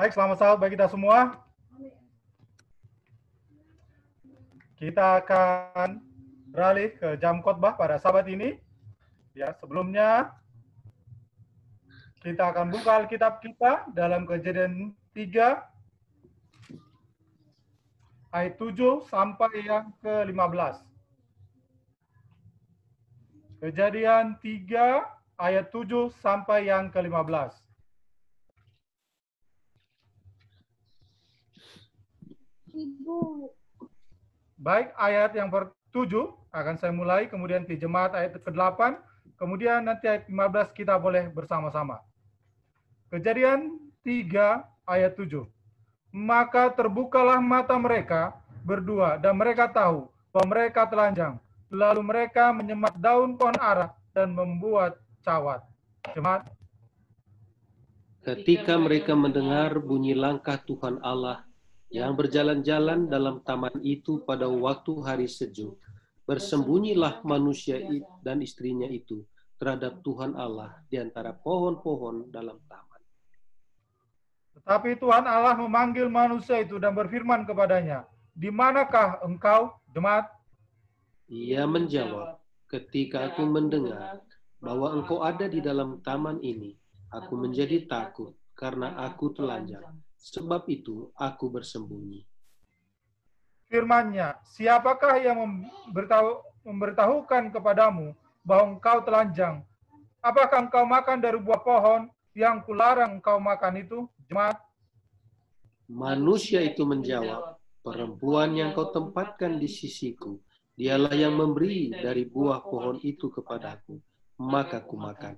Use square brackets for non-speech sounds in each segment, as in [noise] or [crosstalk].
Baik, selamat sahur bagi kita semua. Kita akan beralih ke jam khotbah pada sahabat ini. Ya, sebelumnya kita akan buka Alkitab kita dalam kejadian 3 ayat 7 sampai yang ke-15. Kejadian 3 ayat 7 sampai yang ke-15. Ibu. Baik, ayat yang bertujuh akan saya mulai, kemudian di jemaat ayat ke-8, kemudian nanti ayat 15 kita boleh bersama-sama. Kejadian 3 ayat 7. Maka terbukalah mata mereka berdua dan mereka tahu bahwa mereka telanjang. Lalu mereka menyemat daun pohon ara dan membuat cawat. Jemaat. Ketika mereka mendengar bunyi langkah Tuhan Allah yang berjalan-jalan dalam taman itu pada waktu hari sejuk. Bersembunyilah manusia dan istrinya itu terhadap Tuhan Allah di antara pohon-pohon dalam taman. Tetapi Tuhan Allah memanggil manusia itu dan berfirman kepadanya, "Di manakah engkau, Demat?" Ia menjawab, "Ketika aku mendengar bahwa engkau ada di dalam taman ini, aku menjadi takut karena aku telanjang Sebab itu aku bersembunyi. Firmannya, siapakah yang memberitahu, memberitahukan kepadamu bahwa engkau telanjang? Apakah engkau makan dari buah pohon yang kularang engkau makan itu? Jemaat. Manusia itu menjawab, perempuan yang kau tempatkan di sisiku, dialah yang memberi dari buah pohon itu kepadaku, maka ku makan.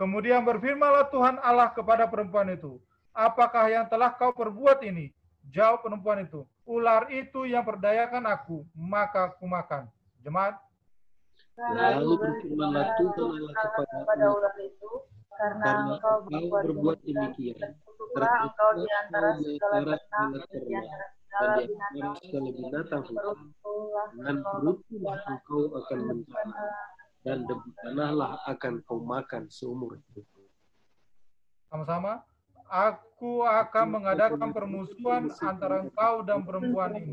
Kemudian berfirmanlah Tuhan Allah kepada perempuan itu, apakah yang telah kau perbuat ini? Jawab perempuan itu, ular itu yang perdayakan aku, maka aku makan. Jemaat. Lalu berfirmanlah Tuhan Allah kepada ular itu, karena, engkau berbuat, berbuat demikian, terkutuklah engkau di antara segala ternak, di antara segala binatang, segala binatang hutan, dan perutlah engkau akan mencari, dan debu tanahlah akan kau makan seumur hidup. Sama-sama aku akan mengadakan permusuhan antara engkau dan perempuan ini,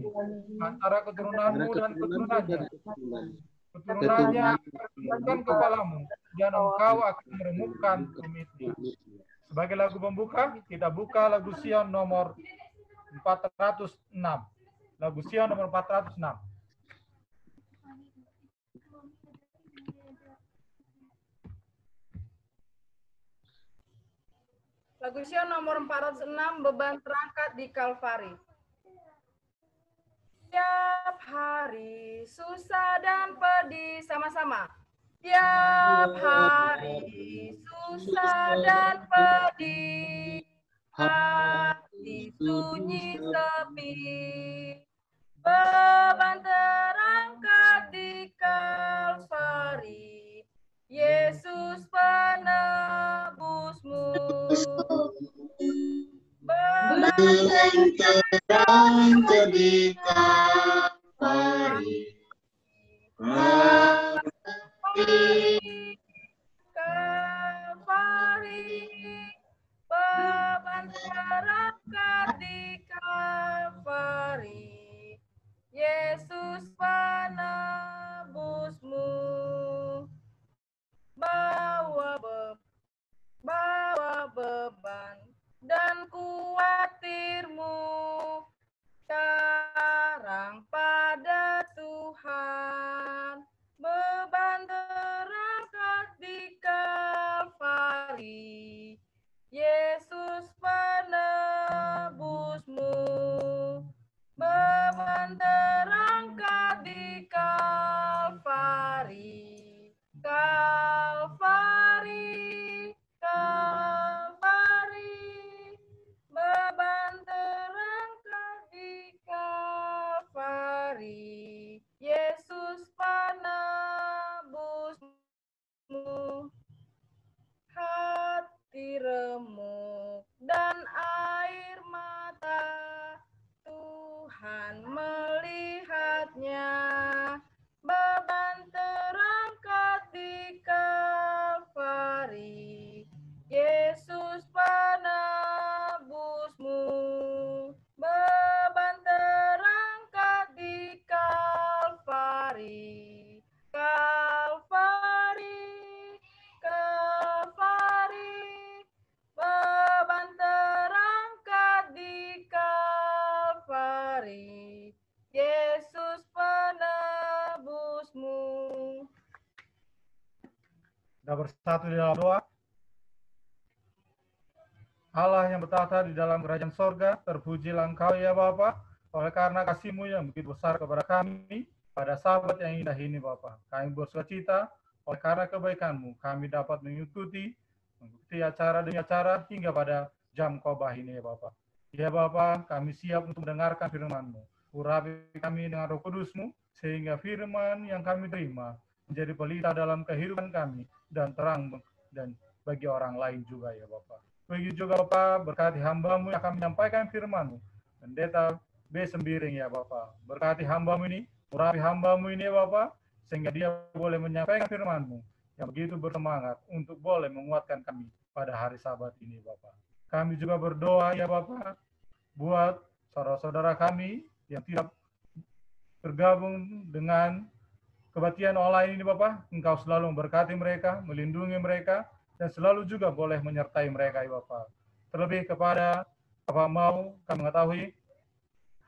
antara keturunanmu dan keturunannya. Keturunannya akan kepalamu, dan engkau akan meremukkan tumitnya. Sebagai lagu pembuka, kita buka lagu Sion nomor 406. Lagu Sion nomor 406. Lagu Sion nomor 406 Beban Terangkat di Kalvari. Tiap hari susah dan pedih sama-sama. Tiap hari susah dan pedih. Hati sunyi sepi. Beban terangkat di Kalvari. Yesus penebusmu. Berang terang ketika pagi. Kepari Beban terangkat di kepari Yesus penebusmu bawa be, bawa beban dan kuatirmu sekarang pada Tuhan beban terangkat di Kalvari Yesus penebusmu beban terangkat di Kalvari satu di dalam doa. Allah yang bertata di dalam kerajaan sorga, terpujilah engkau ya bapak. oleh karena kasihmu yang begitu besar kepada kami, pada sahabat yang indah ini bapak. Kami bersukacita oleh karena kebaikanmu, kami dapat mengikuti, mengikuti acara demi acara hingga pada jam kobah ini ya bapak. Ya bapak, kami siap untuk mendengarkan FirmanMu. Urapi kami dengan roh KudusMu sehingga firman yang kami terima menjadi pelita dalam kehidupan kami, dan terang dan bagi orang lain juga ya Bapak. begitu juga Bapak berkati hambamu yang akan menyampaikan firmanmu. Pendeta B. Sembiring ya Bapak. Berkati hambamu ini, urapi hambamu ini ya Bapak, sehingga dia boleh menyampaikan firmanmu yang begitu bersemangat untuk boleh menguatkan kami pada hari sabat ini Bapak. Kami juga berdoa ya Bapak, buat saudara-saudara kami yang tidak bergabung dengan Kebaktian online ini Bapak, Engkau selalu memberkati mereka, melindungi mereka, dan selalu juga boleh menyertai mereka ya Bapak. Terlebih kepada Bapak mau kami mengetahui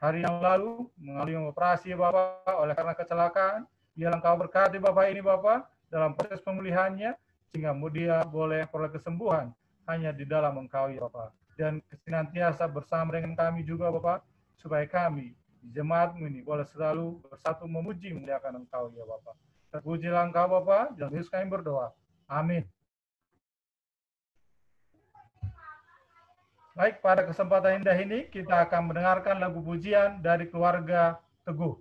hari yang lalu mengalami operasi Bapak oleh karena kecelakaan. Biar Engkau berkati Bapak ini Bapak dalam proses pemulihannya sehingga dia boleh peroleh kesembuhan hanya di dalam Engkau ya Bapak. Dan senantiasa bersama dengan kami juga Bapak supaya kami di jemaatmu ini boleh selalu bersatu memuji memuliakan engkau ya Bapak. Terpujilah engkau Bapak, jangan Yesus kami berdoa. Amin. Baik, pada kesempatan indah ini kita akan mendengarkan lagu pujian dari keluarga Teguh.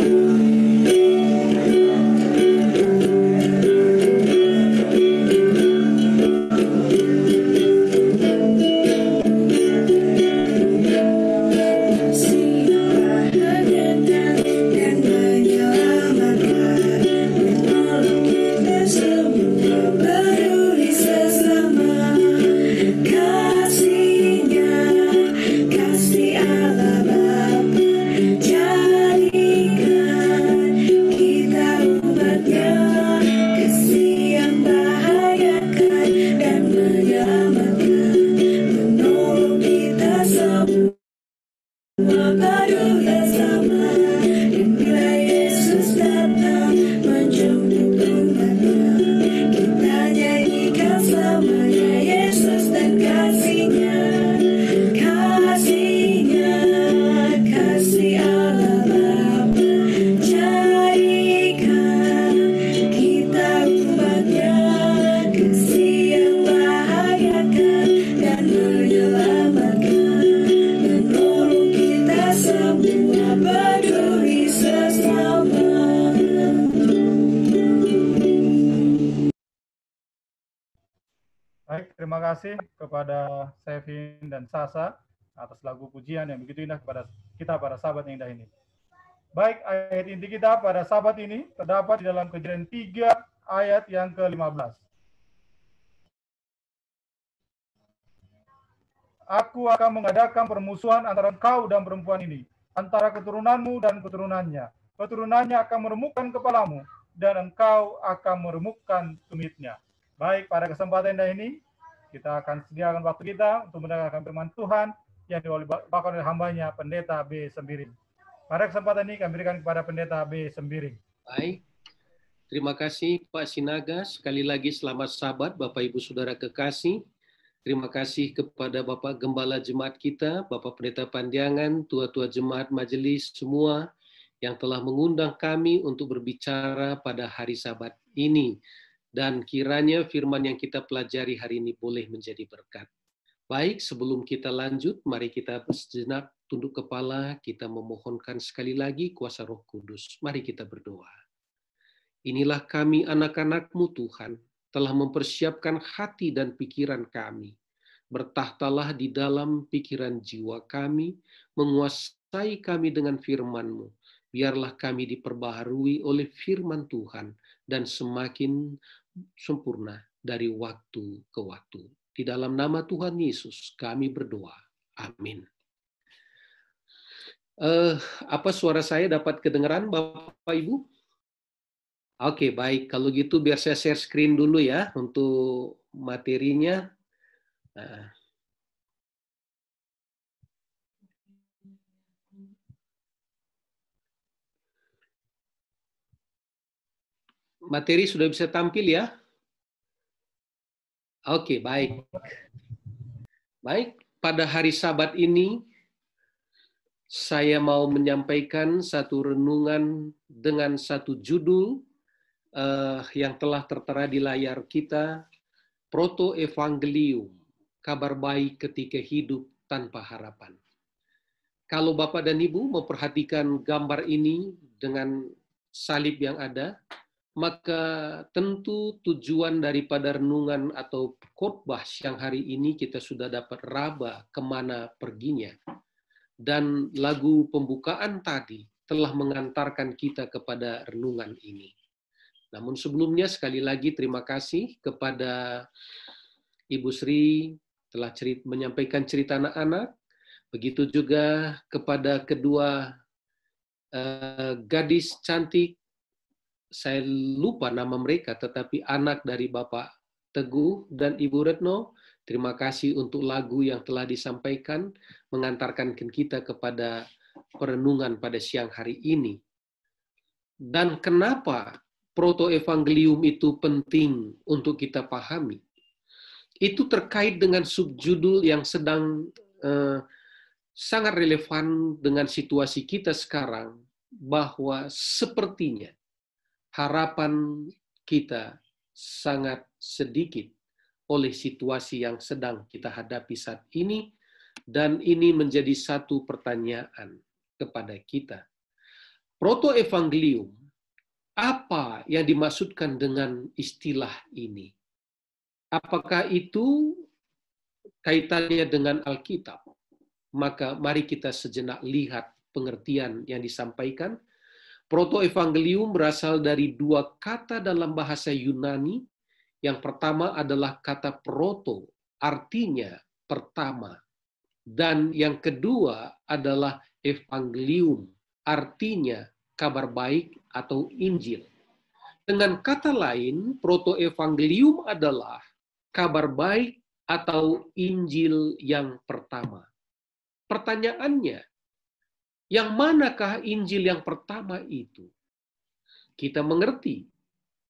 Música atas lagu pujian yang begitu indah kepada kita para sahabat yang indah ini. Baik, ayat inti kita pada sahabat ini terdapat di dalam kejadian 3 ayat yang ke-15. Aku akan mengadakan permusuhan antara engkau dan perempuan ini, antara keturunanmu dan keturunannya. Keturunannya akan meremukkan kepalamu, dan engkau akan meremukkan tumitnya. Baik, pada kesempatan ini, kita akan sediakan waktu kita untuk mendengarkan firman Tuhan, yang dibawakan oleh hambanya pendeta B. Sembiring. Pada kesempatan ini kami berikan kepada pendeta B. Sembiring. Baik. Terima kasih Pak Sinaga. Sekali lagi selamat sabat Bapak Ibu Saudara kekasih. Terima kasih kepada Bapak Gembala Jemaat kita, Bapak Pendeta Pandiangan, Tua-Tua Jemaat Majelis, semua yang telah mengundang kami untuk berbicara pada hari sabat ini. Dan kiranya firman yang kita pelajari hari ini boleh menjadi berkat. Baik, sebelum kita lanjut, mari kita sejenak tunduk kepala, kita memohonkan sekali lagi kuasa roh kudus. Mari kita berdoa. Inilah kami anak-anakmu Tuhan, telah mempersiapkan hati dan pikiran kami. Bertahtalah di dalam pikiran jiwa kami, menguasai kami dengan Firmanmu. Biarlah kami diperbaharui oleh firman Tuhan dan semakin sempurna dari waktu ke waktu. Di dalam nama Tuhan Yesus kami berdoa. Amin. Uh, apa suara saya dapat kedengaran Bapak Ibu? Oke, okay, baik. Kalau gitu biar saya share screen dulu ya untuk materinya. Uh. Materi sudah bisa tampil ya? Oke, okay, baik. Baik, pada hari Sabat ini saya mau menyampaikan satu renungan dengan satu judul uh, yang telah tertera di layar kita, Proto Evangelium, kabar baik ketika hidup tanpa harapan. Kalau Bapak dan Ibu memperhatikan gambar ini dengan salib yang ada, maka tentu tujuan daripada renungan atau khotbah siang hari ini kita sudah dapat raba kemana perginya. Dan lagu pembukaan tadi telah mengantarkan kita kepada renungan ini. Namun sebelumnya sekali lagi terima kasih kepada Ibu Sri telah cerit menyampaikan cerita anak-anak. Begitu juga kepada kedua uh, gadis cantik saya lupa nama mereka, tetapi anak dari Bapak Teguh dan Ibu Retno, terima kasih untuk lagu yang telah disampaikan, mengantarkan kita kepada perenungan pada siang hari ini. Dan kenapa Proto Evangelium itu penting untuk kita pahami? Itu terkait dengan subjudul yang sedang eh, sangat relevan dengan situasi kita sekarang, bahwa sepertinya harapan kita sangat sedikit oleh situasi yang sedang kita hadapi saat ini, dan ini menjadi satu pertanyaan kepada kita. Proto-evangelium, apa yang dimaksudkan dengan istilah ini? Apakah itu kaitannya dengan Alkitab? Maka mari kita sejenak lihat pengertian yang disampaikan Proto-evangelium berasal dari dua kata dalam bahasa Yunani. Yang pertama adalah kata proto, artinya pertama. Dan yang kedua adalah evangelium, artinya kabar baik atau Injil. Dengan kata lain, proto-evangelium adalah kabar baik atau Injil yang pertama. Pertanyaannya, yang manakah Injil yang pertama itu? Kita mengerti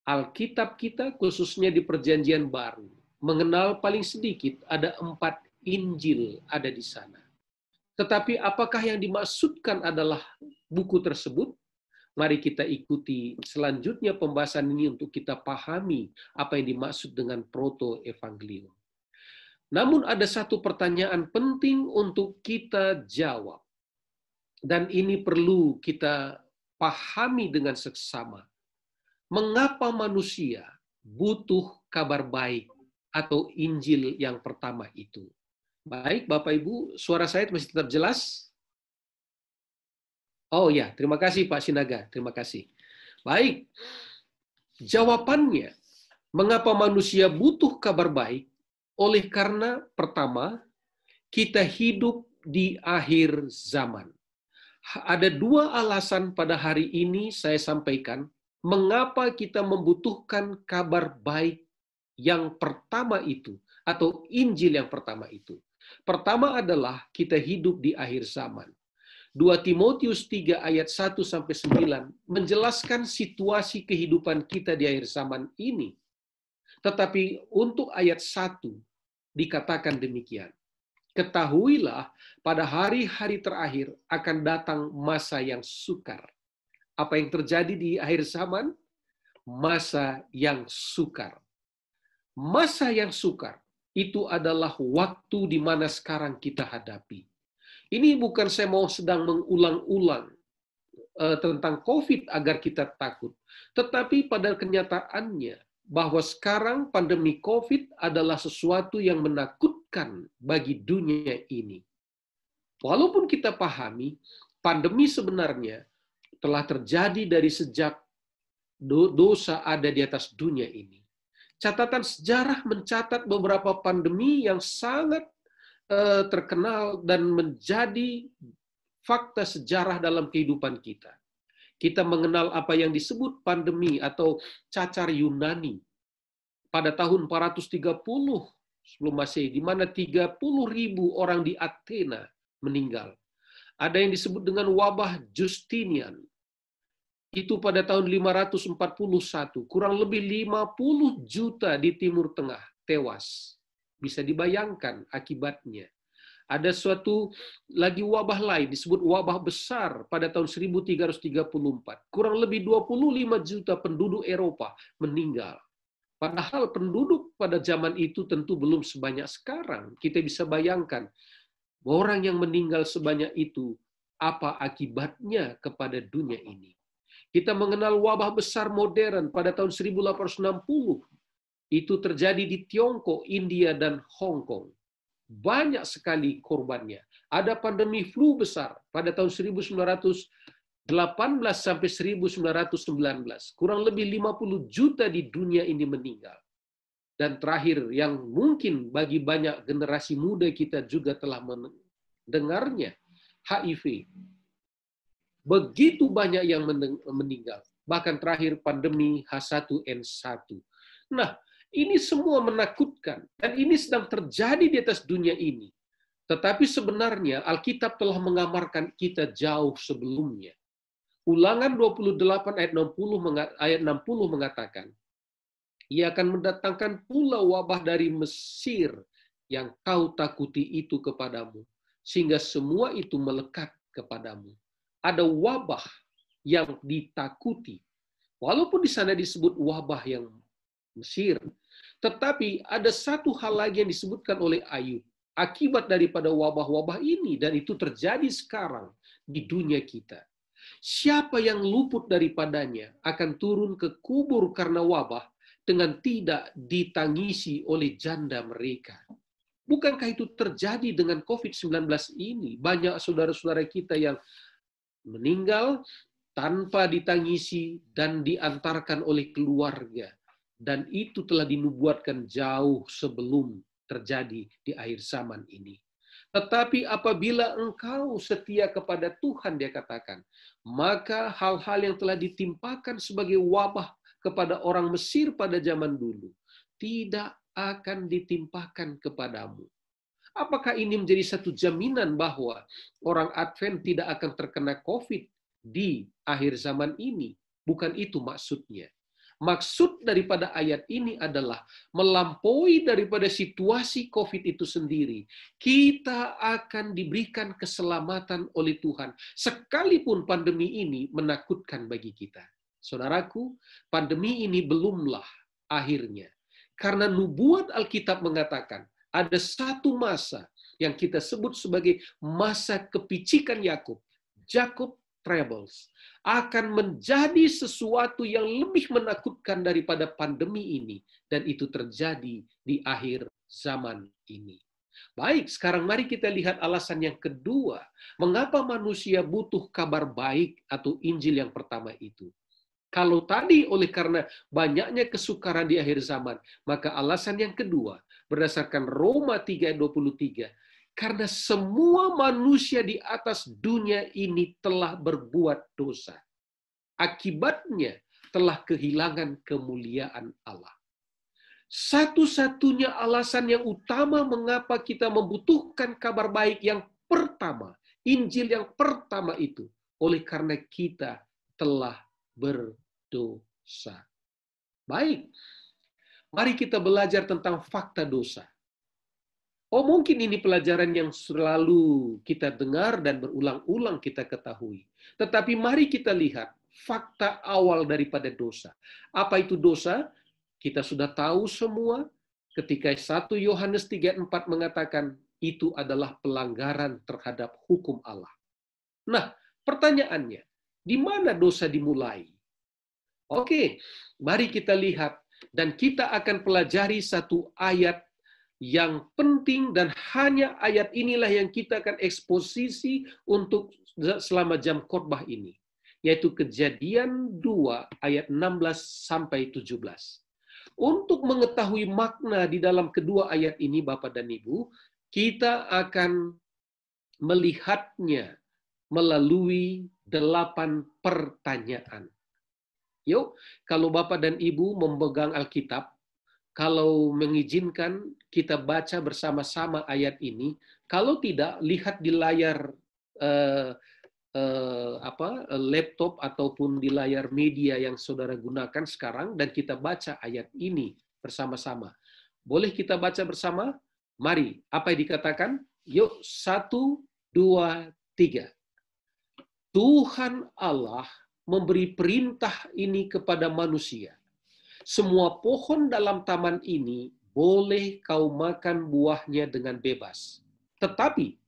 Alkitab kita khususnya di perjanjian baru mengenal paling sedikit ada empat Injil ada di sana. Tetapi apakah yang dimaksudkan adalah buku tersebut? Mari kita ikuti selanjutnya pembahasan ini untuk kita pahami apa yang dimaksud dengan proto evangelium. Namun ada satu pertanyaan penting untuk kita jawab. Dan ini perlu kita pahami dengan seksama. Mengapa manusia butuh kabar baik atau Injil yang pertama itu? Baik, Bapak Ibu, suara saya masih tetap jelas? Oh ya, terima kasih Pak Sinaga, terima kasih. Baik. Jawabannya, mengapa manusia butuh kabar baik? Oleh karena pertama, kita hidup di akhir zaman ada dua alasan pada hari ini saya sampaikan mengapa kita membutuhkan kabar baik yang pertama itu atau Injil yang pertama itu. Pertama adalah kita hidup di akhir zaman. 2 Timotius 3 ayat 1 sampai 9 menjelaskan situasi kehidupan kita di akhir zaman ini. Tetapi untuk ayat 1 dikatakan demikian. Ketahuilah, pada hari-hari terakhir akan datang masa yang sukar. Apa yang terjadi di akhir zaman? Masa yang sukar. Masa yang sukar itu adalah waktu di mana sekarang kita hadapi. Ini bukan saya mau sedang mengulang-ulang eh, tentang COVID agar kita takut, tetapi pada kenyataannya bahwa sekarang pandemi COVID adalah sesuatu yang menakutkan bagi dunia ini. Walaupun kita pahami, pandemi sebenarnya telah terjadi dari sejak dosa ada di atas dunia ini. Catatan sejarah mencatat beberapa pandemi yang sangat eh, terkenal dan menjadi fakta sejarah dalam kehidupan kita. Kita mengenal apa yang disebut pandemi atau cacar Yunani pada tahun 430 sebelum Masehi, di mana 30 ribu orang di Athena meninggal. Ada yang disebut dengan wabah Justinian. Itu pada tahun 541, kurang lebih 50 juta di Timur Tengah tewas. Bisa dibayangkan akibatnya. Ada suatu lagi wabah lain disebut wabah besar pada tahun 1334. Kurang lebih 25 juta penduduk Eropa meninggal. Padahal penduduk pada zaman itu tentu belum sebanyak sekarang. Kita bisa bayangkan orang yang meninggal sebanyak itu apa akibatnya kepada dunia ini. Kita mengenal wabah besar modern pada tahun 1860. Itu terjadi di Tiongkok, India, dan Hong Kong banyak sekali korbannya. Ada pandemi flu besar pada tahun 1918 sampai 1919. Kurang lebih 50 juta di dunia ini meninggal. Dan terakhir yang mungkin bagi banyak generasi muda kita juga telah mendengarnya, HIV. Begitu banyak yang meninggal. Bahkan terakhir pandemi H1N1. Nah, ini semua menakutkan dan ini sedang terjadi di atas dunia ini. Tetapi sebenarnya Alkitab telah mengamarkan kita jauh sebelumnya. Ulangan 28 ayat 60 ayat 60 mengatakan, ia akan mendatangkan pula wabah dari Mesir yang kau takuti itu kepadamu, sehingga semua itu melekat kepadamu. Ada wabah yang ditakuti. Walaupun di sana disebut wabah yang Mesir. Tetapi ada satu hal lagi yang disebutkan oleh Ayub. Akibat daripada wabah-wabah ini, dan itu terjadi sekarang di dunia kita. Siapa yang luput daripadanya akan turun ke kubur karena wabah dengan tidak ditangisi oleh janda mereka. Bukankah itu terjadi dengan COVID-19 ini? Banyak saudara-saudara kita yang meninggal tanpa ditangisi dan diantarkan oleh keluarga dan itu telah dinubuatkan jauh sebelum terjadi di akhir zaman ini. Tetapi apabila engkau setia kepada Tuhan, dia katakan, maka hal-hal yang telah ditimpakan sebagai wabah kepada orang Mesir pada zaman dulu tidak akan ditimpakan kepadamu. Apakah ini menjadi satu jaminan bahwa orang Advent tidak akan terkena COVID di akhir zaman ini? Bukan itu maksudnya. Maksud daripada ayat ini adalah melampaui daripada situasi COVID itu sendiri. Kita akan diberikan keselamatan oleh Tuhan, sekalipun pandemi ini menakutkan bagi kita. Saudaraku, pandemi ini belumlah akhirnya, karena nubuat Alkitab mengatakan ada satu masa yang kita sebut sebagai masa kepicikan Yakub. Yakub troubles, akan menjadi sesuatu yang lebih menakutkan daripada pandemi ini, dan itu terjadi di akhir zaman ini. Baik, sekarang mari kita lihat alasan yang kedua. Mengapa manusia butuh kabar baik atau Injil yang pertama itu? Kalau tadi oleh karena banyaknya kesukaran di akhir zaman, maka alasan yang kedua berdasarkan Roma 3:23 karena semua manusia di atas dunia ini telah berbuat dosa. Akibatnya telah kehilangan kemuliaan Allah. Satu-satunya alasan yang utama mengapa kita membutuhkan kabar baik yang pertama, Injil yang pertama itu, oleh karena kita telah berdosa. Baik, mari kita belajar tentang fakta dosa. Oh mungkin ini pelajaran yang selalu kita dengar dan berulang-ulang kita ketahui. Tetapi mari kita lihat fakta awal daripada dosa. Apa itu dosa? Kita sudah tahu semua ketika 1 Yohanes 3:4 mengatakan itu adalah pelanggaran terhadap hukum Allah. Nah, pertanyaannya, di mana dosa dimulai? Oke, mari kita lihat dan kita akan pelajari satu ayat yang penting dan hanya ayat inilah yang kita akan eksposisi untuk selama jam khotbah ini yaitu kejadian 2 ayat 16 sampai 17. Untuk mengetahui makna di dalam kedua ayat ini Bapak dan Ibu, kita akan melihatnya melalui delapan pertanyaan. Yuk, kalau Bapak dan Ibu memegang Alkitab, kalau mengizinkan kita baca bersama-sama ayat ini. Kalau tidak, lihat di layar eh, eh, apa laptop ataupun di layar media yang saudara gunakan sekarang dan kita baca ayat ini bersama-sama. Boleh kita baca bersama? Mari, apa yang dikatakan? Yuk, satu, dua, tiga. Tuhan Allah memberi perintah ini kepada manusia semua pohon dalam taman ini boleh kau makan buahnya dengan bebas. Tetapi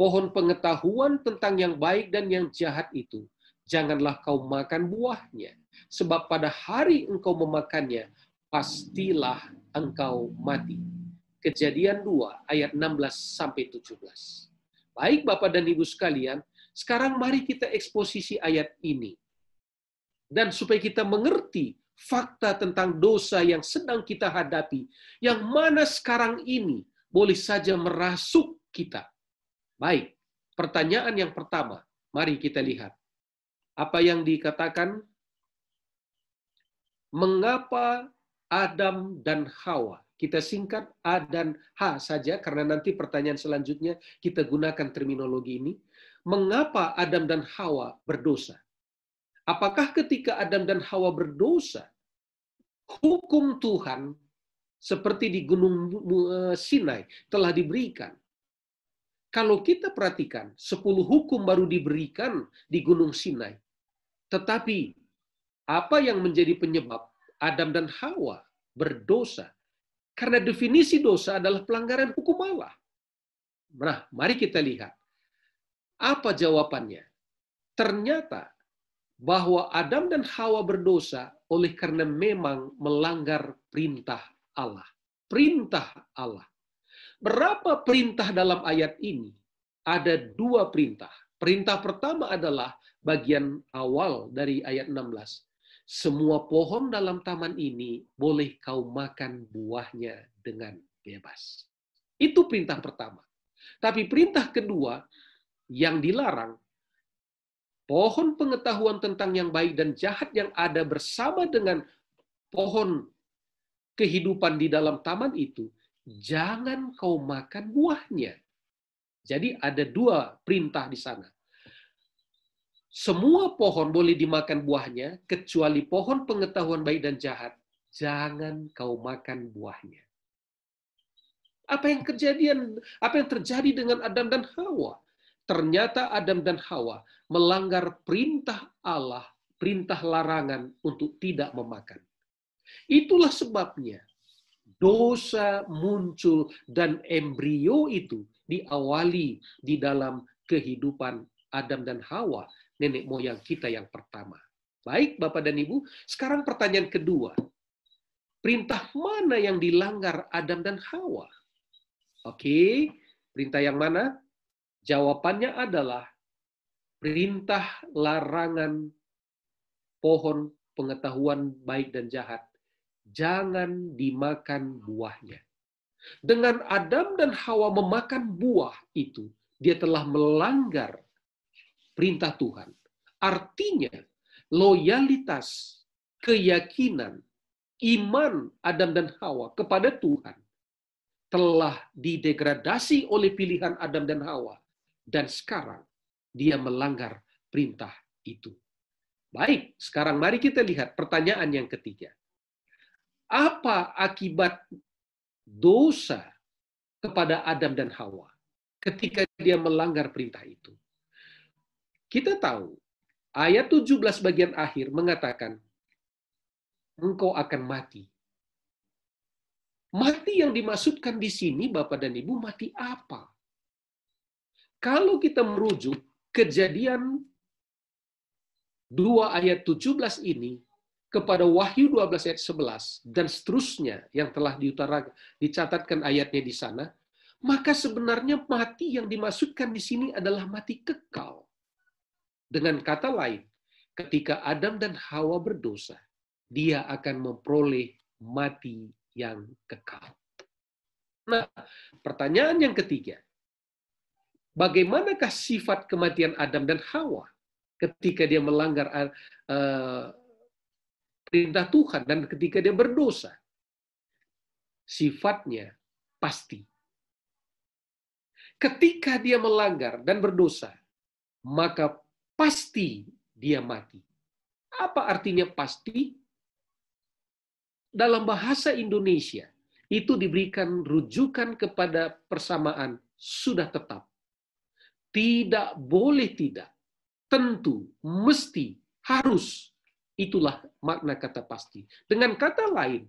pohon pengetahuan tentang yang baik dan yang jahat itu, janganlah kau makan buahnya, sebab pada hari engkau memakannya, pastilah engkau mati. Kejadian 2 ayat 16 sampai 17. Baik Bapak dan Ibu sekalian, sekarang mari kita eksposisi ayat ini. Dan supaya kita mengerti fakta tentang dosa yang sedang kita hadapi, yang mana sekarang ini boleh saja merasuk kita. Baik, pertanyaan yang pertama, mari kita lihat. Apa yang dikatakan? Mengapa Adam dan Hawa? Kita singkat A dan H saja, karena nanti pertanyaan selanjutnya kita gunakan terminologi ini. Mengapa Adam dan Hawa berdosa? Apakah ketika Adam dan Hawa berdosa, hukum Tuhan seperti di Gunung eh, Sinai telah diberikan? Kalau kita perhatikan, 10 hukum baru diberikan di Gunung Sinai. Tetapi apa yang menjadi penyebab Adam dan Hawa berdosa? Karena definisi dosa adalah pelanggaran hukum Allah. Nah, mari kita lihat. Apa jawabannya? Ternyata bahwa Adam dan Hawa berdosa oleh karena memang melanggar perintah Allah. Perintah Allah. Berapa perintah dalam ayat ini? Ada dua perintah. Perintah pertama adalah bagian awal dari ayat 16. Semua pohon dalam taman ini boleh kau makan buahnya dengan bebas. Itu perintah pertama. Tapi perintah kedua yang dilarang pohon pengetahuan tentang yang baik dan jahat yang ada bersama dengan pohon kehidupan di dalam taman itu, jangan kau makan buahnya. Jadi ada dua perintah di sana. Semua pohon boleh dimakan buahnya, kecuali pohon pengetahuan baik dan jahat. Jangan kau makan buahnya. Apa yang kejadian, apa yang terjadi dengan Adam dan Hawa? ternyata Adam dan Hawa melanggar perintah Allah, perintah larangan untuk tidak memakan. Itulah sebabnya dosa muncul dan embrio itu diawali di dalam kehidupan Adam dan Hawa, nenek moyang kita yang pertama. Baik, Bapak dan Ibu, sekarang pertanyaan kedua. Perintah mana yang dilanggar Adam dan Hawa? Oke, perintah yang mana? Jawabannya adalah perintah larangan pohon pengetahuan baik dan jahat. Jangan dimakan buahnya. Dengan Adam dan Hawa memakan buah itu, dia telah melanggar perintah Tuhan. Artinya, loyalitas, keyakinan, iman Adam dan Hawa kepada Tuhan telah didegradasi oleh pilihan Adam dan Hawa dan sekarang dia melanggar perintah itu. Baik, sekarang mari kita lihat pertanyaan yang ketiga. Apa akibat dosa kepada Adam dan Hawa ketika dia melanggar perintah itu? Kita tahu ayat 17 bagian akhir mengatakan engkau akan mati. Mati yang dimaksudkan di sini Bapak dan Ibu mati apa? Kalau kita merujuk kejadian 2 ayat 17 ini kepada Wahyu 12 ayat 11 dan seterusnya yang telah diutarakan dicatatkan ayatnya di sana, maka sebenarnya mati yang dimaksudkan di sini adalah mati kekal. Dengan kata lain, ketika Adam dan Hawa berdosa, dia akan memperoleh mati yang kekal. Nah, pertanyaan yang ketiga, bagaimanakah sifat kematian Adam dan Hawa ketika dia melanggar uh, perintah Tuhan dan ketika dia berdosa. Sifatnya pasti. Ketika dia melanggar dan berdosa, maka pasti dia mati. Apa artinya pasti? Dalam bahasa Indonesia, itu diberikan rujukan kepada persamaan sudah tetap tidak boleh tidak, tentu, mesti, harus. Itulah makna kata pasti. Dengan kata lain,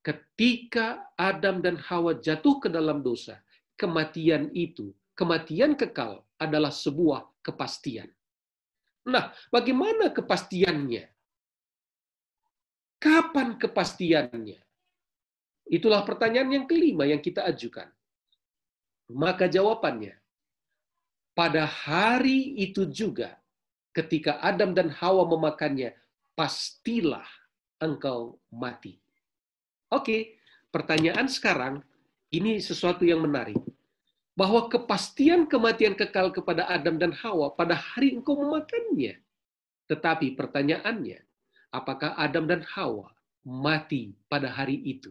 ketika Adam dan Hawa jatuh ke dalam dosa, kematian itu, kematian kekal adalah sebuah kepastian. Nah, bagaimana kepastiannya? Kapan kepastiannya? Itulah pertanyaan yang kelima yang kita ajukan. Maka jawabannya, pada hari itu juga, ketika Adam dan Hawa memakannya, pastilah engkau mati. Oke, pertanyaan sekarang, ini sesuatu yang menarik. Bahwa kepastian kematian kekal kepada Adam dan Hawa pada hari engkau memakannya. Tetapi pertanyaannya, apakah Adam dan Hawa mati pada hari itu?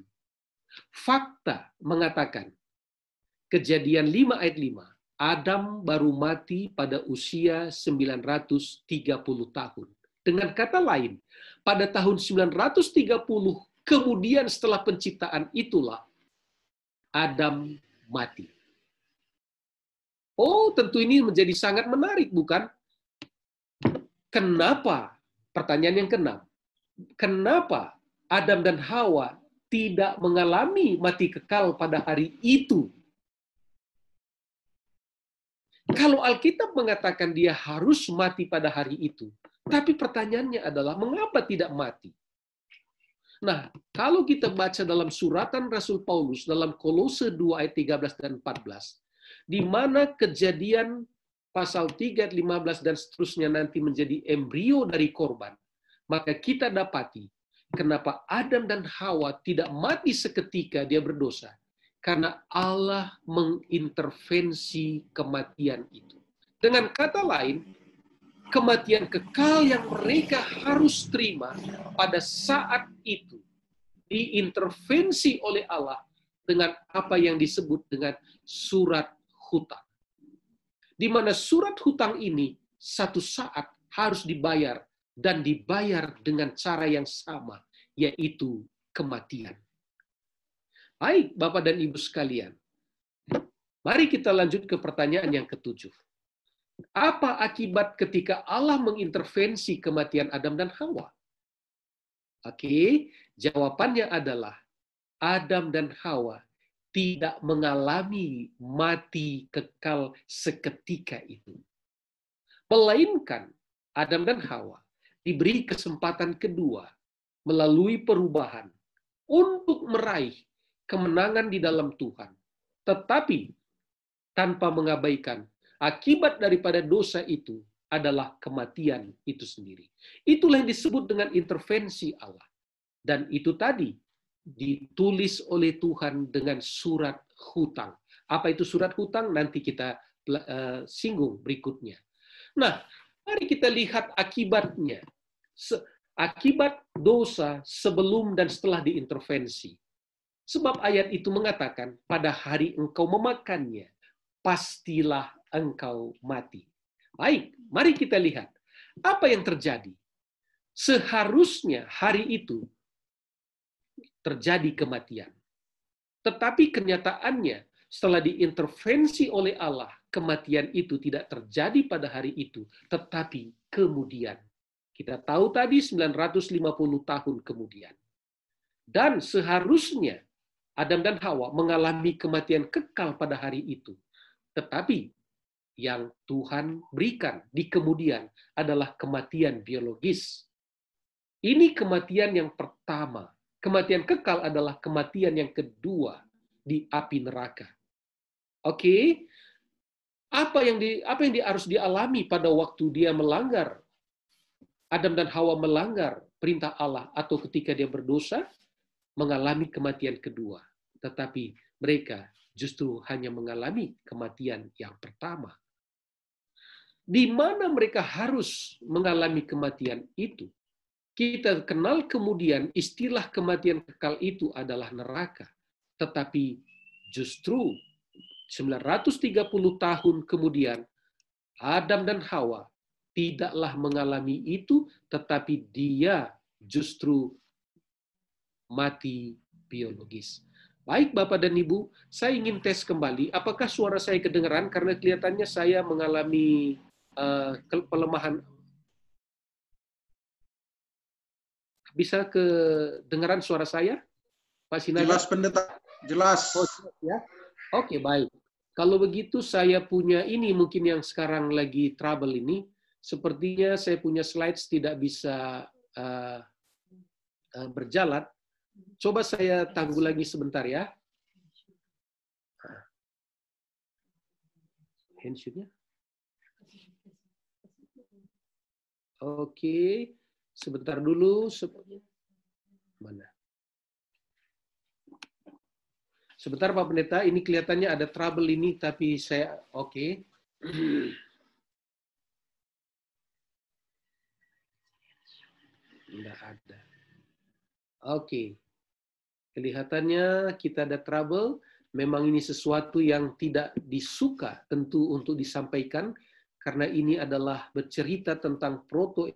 Fakta mengatakan, kejadian 5 ayat 5, Adam baru mati pada usia 930 tahun. Dengan kata lain, pada tahun 930 kemudian setelah penciptaan itulah Adam mati. Oh, tentu ini menjadi sangat menarik, bukan? Kenapa? Pertanyaan yang keenam. Kenapa Adam dan Hawa tidak mengalami mati kekal pada hari itu kalau Alkitab mengatakan dia harus mati pada hari itu, tapi pertanyaannya adalah mengapa tidak mati? Nah, kalau kita baca dalam suratan Rasul Paulus dalam Kolose 2 ayat 13 dan 14, di mana kejadian pasal 3 15 dan seterusnya nanti menjadi embrio dari korban, maka kita dapati kenapa Adam dan Hawa tidak mati seketika dia berdosa, karena Allah mengintervensi kematian itu. Dengan kata lain, kematian kekal yang mereka harus terima pada saat itu diintervensi oleh Allah dengan apa yang disebut dengan surat hutang. Di mana surat hutang ini satu saat harus dibayar dan dibayar dengan cara yang sama, yaitu kematian. Baik, Bapak dan Ibu sekalian. Mari kita lanjut ke pertanyaan yang ketujuh. Apa akibat ketika Allah mengintervensi kematian Adam dan Hawa? Oke, jawabannya adalah Adam dan Hawa tidak mengalami mati kekal seketika itu. Melainkan Adam dan Hawa diberi kesempatan kedua melalui perubahan untuk meraih kemenangan di dalam Tuhan. Tetapi tanpa mengabaikan akibat daripada dosa itu adalah kematian itu sendiri. Itulah yang disebut dengan intervensi Allah. Dan itu tadi ditulis oleh Tuhan dengan surat hutang. Apa itu surat hutang? Nanti kita eh, singgung berikutnya. Nah, mari kita lihat akibatnya. Akibat dosa sebelum dan setelah diintervensi. Sebab ayat itu mengatakan, pada hari engkau memakannya, pastilah engkau mati. Baik, mari kita lihat. Apa yang terjadi? Seharusnya hari itu terjadi kematian. Tetapi kenyataannya, setelah diintervensi oleh Allah, kematian itu tidak terjadi pada hari itu, tetapi kemudian. Kita tahu tadi 950 tahun kemudian. Dan seharusnya Adam dan Hawa mengalami kematian kekal pada hari itu. Tetapi yang Tuhan berikan di kemudian adalah kematian biologis. Ini kematian yang pertama. Kematian kekal adalah kematian yang kedua di api neraka. Oke. Okay? Apa yang di apa yang di, harus dialami pada waktu dia melanggar Adam dan Hawa melanggar perintah Allah atau ketika dia berdosa? mengalami kematian kedua, tetapi mereka justru hanya mengalami kematian yang pertama. Di mana mereka harus mengalami kematian itu? Kita kenal kemudian istilah kematian kekal itu adalah neraka. Tetapi justru 930 tahun kemudian Adam dan Hawa tidaklah mengalami itu, tetapi dia justru mati biologis. Baik Bapak dan Ibu, saya ingin tes kembali apakah suara saya kedengaran karena kelihatannya saya mengalami uh, pelemahan. Bisa kedengaran suara saya? Pak Sinaga? Jelas pendeta, jelas. Oh, ya. Oke, okay, baik. Kalau begitu saya punya ini mungkin yang sekarang lagi trouble ini. Sepertinya saya punya slides tidak bisa uh, uh, berjalan Coba saya tangguh lagi sebentar ya. Handshake-nya. Oke, okay. sebentar dulu. Mana? Sebentar Pak Pendeta, ini kelihatannya ada trouble ini, tapi saya oke. Okay. [clears throat] Tidak ada. Oke. Okay. Kelihatannya kita ada trouble, memang ini sesuatu yang tidak disuka tentu untuk disampaikan, karena ini adalah bercerita tentang proto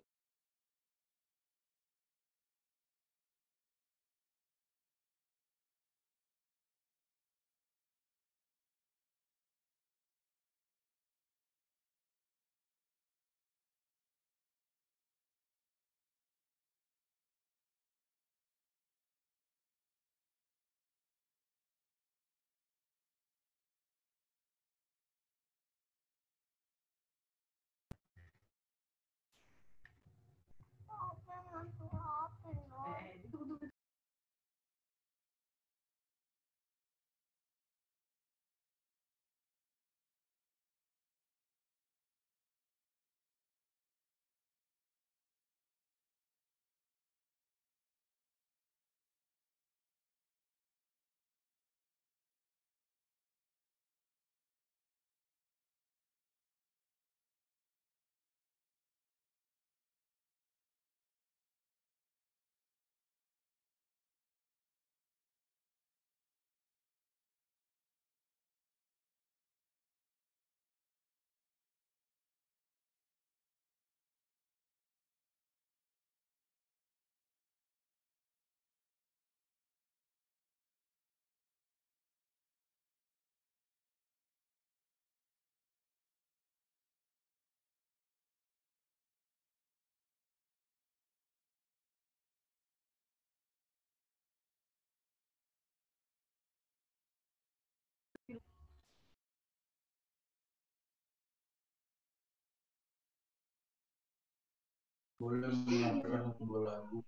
boleh menyanyikan sebuah lagu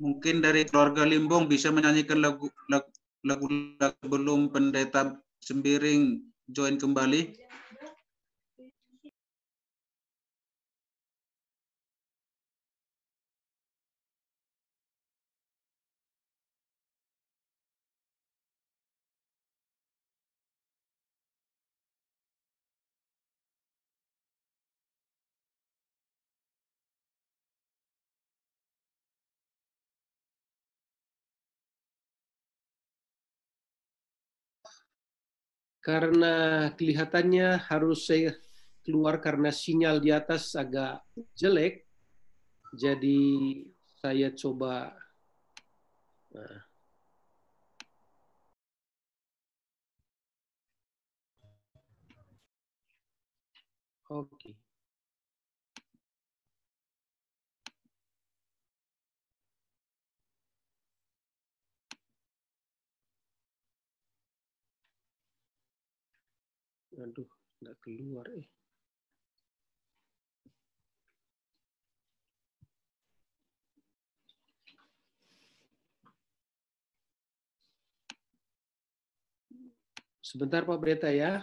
mungkin dari keluarga Limbong bisa menyanyikan lagu lagu lagu, lagu sebelum pendeta sembiring join kembali karena kelihatannya harus saya keluar karena sinyal di atas agak jelek. Jadi saya coba nah. Oke. Okay. aduh nggak keluar eh Sebentar Pak Breta ya.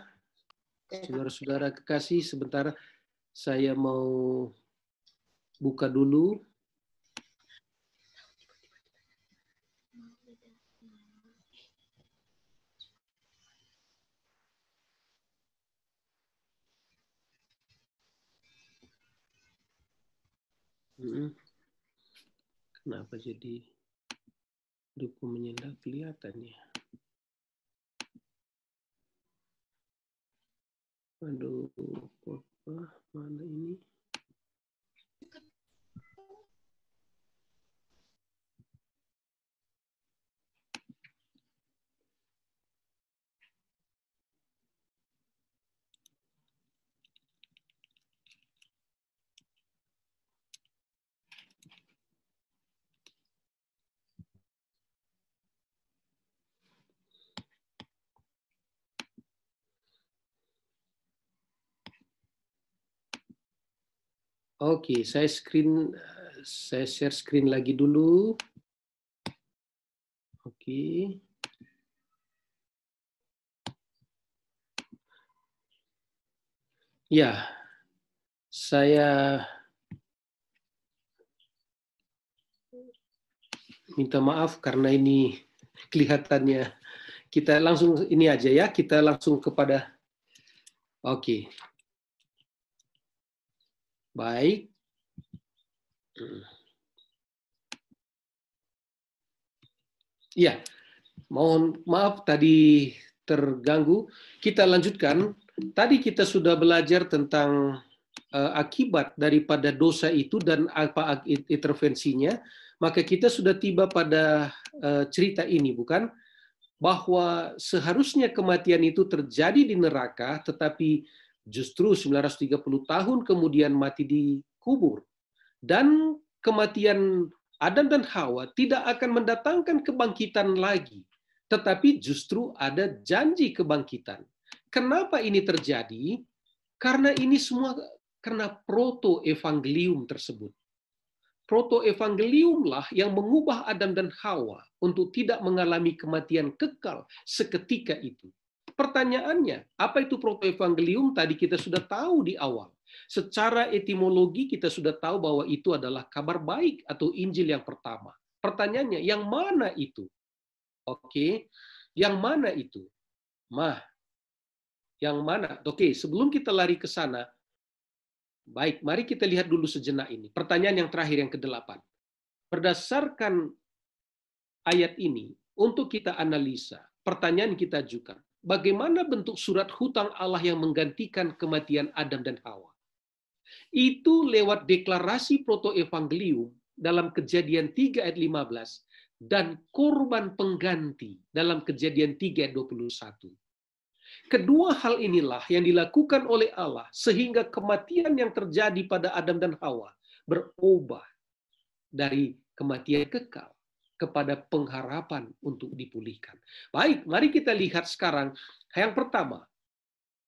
Saudara-saudara kekasih, sebentar saya mau buka dulu Kenapa jadi dokumennya tidak kelihatan ya? Aduh, apa mana ini? Oke, saya screen saya share screen lagi dulu. Oke. Ya. Saya minta maaf karena ini kelihatannya kita langsung ini aja ya, kita langsung kepada Oke. Okay. Baik. Ya, mohon maaf tadi terganggu. Kita lanjutkan. Tadi kita sudah belajar tentang uh, akibat daripada dosa itu dan apa intervensinya. Maka kita sudah tiba pada uh, cerita ini, bukan? Bahwa seharusnya kematian itu terjadi di neraka, tetapi justru 930 tahun kemudian mati dikubur. Dan kematian Adam dan Hawa tidak akan mendatangkan kebangkitan lagi, tetapi justru ada janji kebangkitan. Kenapa ini terjadi? Karena ini semua karena proto-evangelium tersebut. Proto-evangeliumlah yang mengubah Adam dan Hawa untuk tidak mengalami kematian kekal seketika itu. Pertanyaannya, apa itu protoevangelium tadi kita sudah tahu di awal. Secara etimologi kita sudah tahu bahwa itu adalah kabar baik atau Injil yang pertama. Pertanyaannya, yang mana itu? Oke, yang mana itu? Mah, yang mana? Oke, sebelum kita lari ke sana, baik, mari kita lihat dulu sejenak ini. Pertanyaan yang terakhir, yang kedelapan. Berdasarkan ayat ini, untuk kita analisa, pertanyaan kita ajukan, bagaimana bentuk surat hutang Allah yang menggantikan kematian Adam dan Hawa. Itu lewat deklarasi protoevangelium dalam kejadian 3 ayat 15 dan korban pengganti dalam kejadian 3 ayat 21. Kedua hal inilah yang dilakukan oleh Allah sehingga kematian yang terjadi pada Adam dan Hawa berubah dari kematian kekal kepada pengharapan untuk dipulihkan. Baik, mari kita lihat sekarang yang pertama,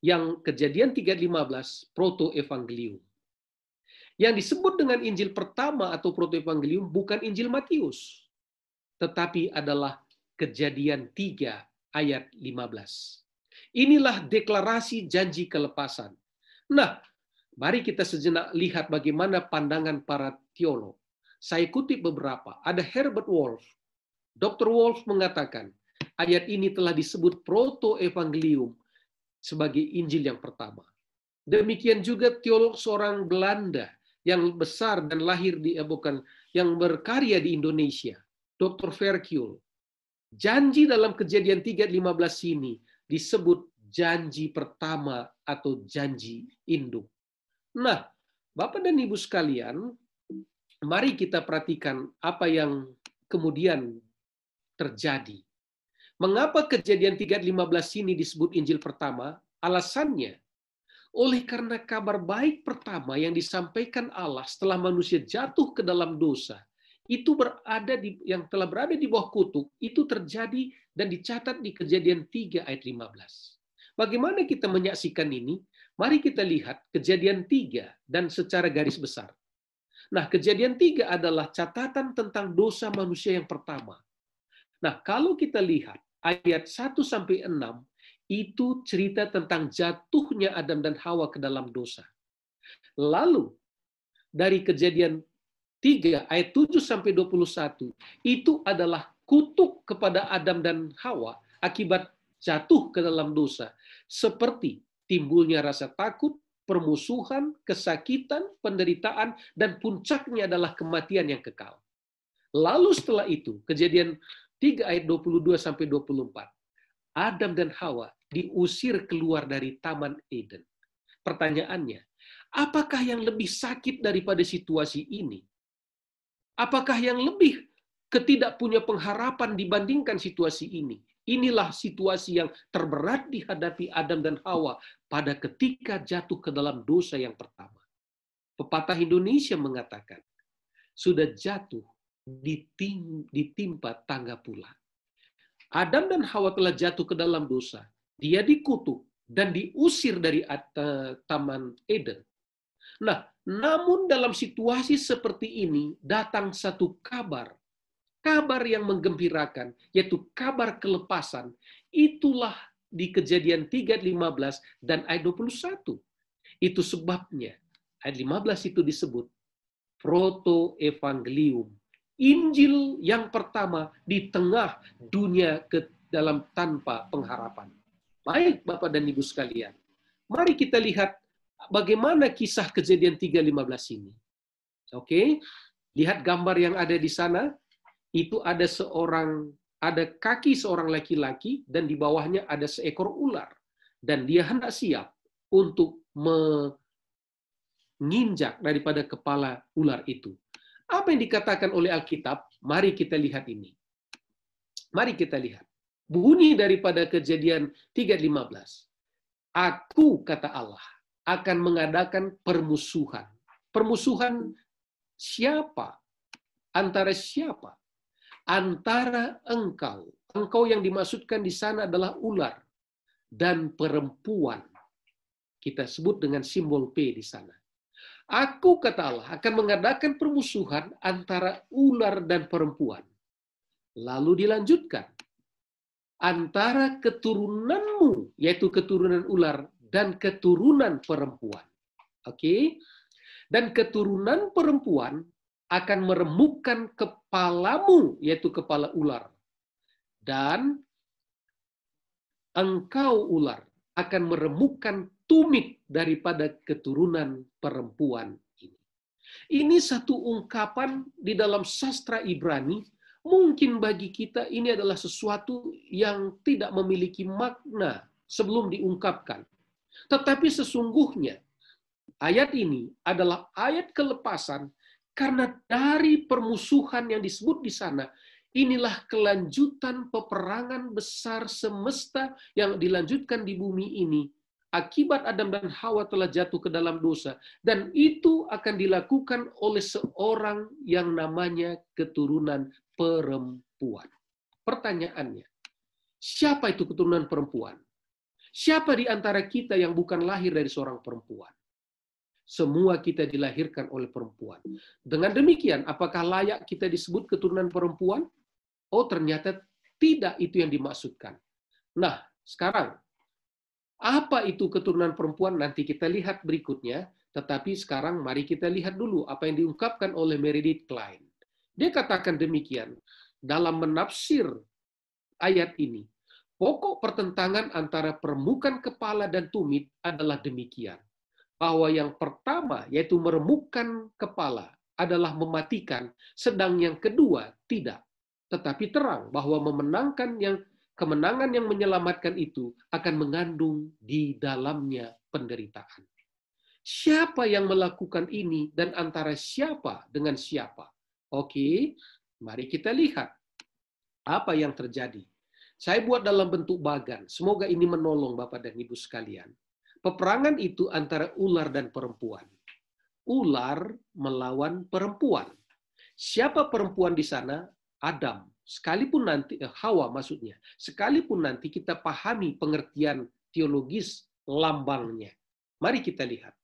yang kejadian 3.15, Proto Evangelium. Yang disebut dengan Injil pertama atau Proto Evangelium bukan Injil Matius, tetapi adalah kejadian 3 ayat 15. Inilah deklarasi janji kelepasan. Nah, mari kita sejenak lihat bagaimana pandangan para teolog saya kutip beberapa. Ada Herbert Wolf, Dr. Wolf mengatakan, ayat ini telah disebut proto-evangelium sebagai Injil yang pertama. Demikian juga teolog seorang Belanda yang besar dan lahir di eh, bukan yang berkarya di Indonesia, Dr. Verkuil. Janji dalam kejadian 3.15 ini disebut janji pertama atau janji induk. Nah, Bapak dan Ibu sekalian, mari kita perhatikan apa yang kemudian terjadi. Mengapa kejadian 3.15 ini disebut Injil pertama? Alasannya, oleh karena kabar baik pertama yang disampaikan Allah setelah manusia jatuh ke dalam dosa, itu berada di yang telah berada di bawah kutuk itu terjadi dan dicatat di Kejadian 3 ayat 15. Bagaimana kita menyaksikan ini? Mari kita lihat Kejadian 3 dan secara garis besar. Nah, kejadian tiga adalah catatan tentang dosa manusia yang pertama. Nah, kalau kita lihat ayat 1 sampai 6 itu cerita tentang jatuhnya Adam dan Hawa ke dalam dosa. Lalu dari kejadian 3 ayat 7 sampai 21 itu adalah kutuk kepada Adam dan Hawa akibat jatuh ke dalam dosa seperti timbulnya rasa takut, permusuhan, kesakitan, penderitaan, dan puncaknya adalah kematian yang kekal. Lalu setelah itu, kejadian 3 ayat 22 sampai 24, Adam dan Hawa diusir keluar dari Taman Eden. Pertanyaannya, apakah yang lebih sakit daripada situasi ini? Apakah yang lebih ketidakpunya pengharapan dibandingkan situasi ini? Inilah situasi yang terberat dihadapi Adam dan Hawa pada ketika jatuh ke dalam dosa yang pertama. Pepatah Indonesia mengatakan, sudah jatuh ditimpa tangga pula. Adam dan Hawa telah jatuh ke dalam dosa. Dia dikutuk dan diusir dari eh, Taman Eden. Nah, namun dalam situasi seperti ini datang satu kabar kabar yang menggembirakan, yaitu kabar kelepasan. Itulah di kejadian 3.15 dan ayat 21. Itu sebabnya ayat 15 itu disebut proto-evangelium. Injil yang pertama di tengah dunia ke dalam tanpa pengharapan. Baik Bapak dan Ibu sekalian, mari kita lihat bagaimana kisah kejadian 3.15 ini. Oke, lihat gambar yang ada di sana itu ada seorang ada kaki seorang laki-laki dan di bawahnya ada seekor ular dan dia hendak siap untuk menginjak daripada kepala ular itu. Apa yang dikatakan oleh Alkitab? Mari kita lihat ini. Mari kita lihat. Bunyi daripada kejadian 3.15. Aku, kata Allah, akan mengadakan permusuhan. Permusuhan siapa? Antara siapa? antara engkau, engkau yang dimaksudkan di sana adalah ular dan perempuan. Kita sebut dengan simbol P di sana. Aku kata Allah akan mengadakan permusuhan antara ular dan perempuan. Lalu dilanjutkan antara keturunanmu yaitu keturunan ular dan keturunan perempuan. Oke. Okay? Dan keturunan perempuan akan meremukkan kepalamu, yaitu kepala ular. Dan engkau ular akan meremukkan tumit daripada keturunan perempuan ini. Ini satu ungkapan di dalam sastra Ibrani, mungkin bagi kita ini adalah sesuatu yang tidak memiliki makna sebelum diungkapkan. Tetapi sesungguhnya ayat ini adalah ayat kelepasan karena dari permusuhan yang disebut di sana, inilah kelanjutan peperangan besar semesta yang dilanjutkan di bumi ini. Akibat Adam dan Hawa telah jatuh ke dalam dosa. Dan itu akan dilakukan oleh seorang yang namanya keturunan perempuan. Pertanyaannya, siapa itu keturunan perempuan? Siapa di antara kita yang bukan lahir dari seorang perempuan? semua kita dilahirkan oleh perempuan. Dengan demikian, apakah layak kita disebut keturunan perempuan? Oh, ternyata tidak itu yang dimaksudkan. Nah, sekarang apa itu keturunan perempuan nanti kita lihat berikutnya, tetapi sekarang mari kita lihat dulu apa yang diungkapkan oleh Meredith Klein. Dia katakan demikian dalam menafsir ayat ini. Pokok pertentangan antara permukaan kepala dan tumit adalah demikian bahwa yang pertama yaitu meremukkan kepala adalah mematikan, sedang yang kedua tidak. Tetapi terang bahwa memenangkan yang kemenangan yang menyelamatkan itu akan mengandung di dalamnya penderitaan. Siapa yang melakukan ini dan antara siapa dengan siapa? Oke, mari kita lihat apa yang terjadi. Saya buat dalam bentuk bagan. Semoga ini menolong Bapak dan Ibu sekalian. Peperangan itu antara ular dan perempuan. Ular melawan perempuan. Siapa perempuan di sana? Adam. Sekalipun nanti eh, Hawa maksudnya. Sekalipun nanti kita pahami pengertian teologis lambangnya. Mari kita lihat.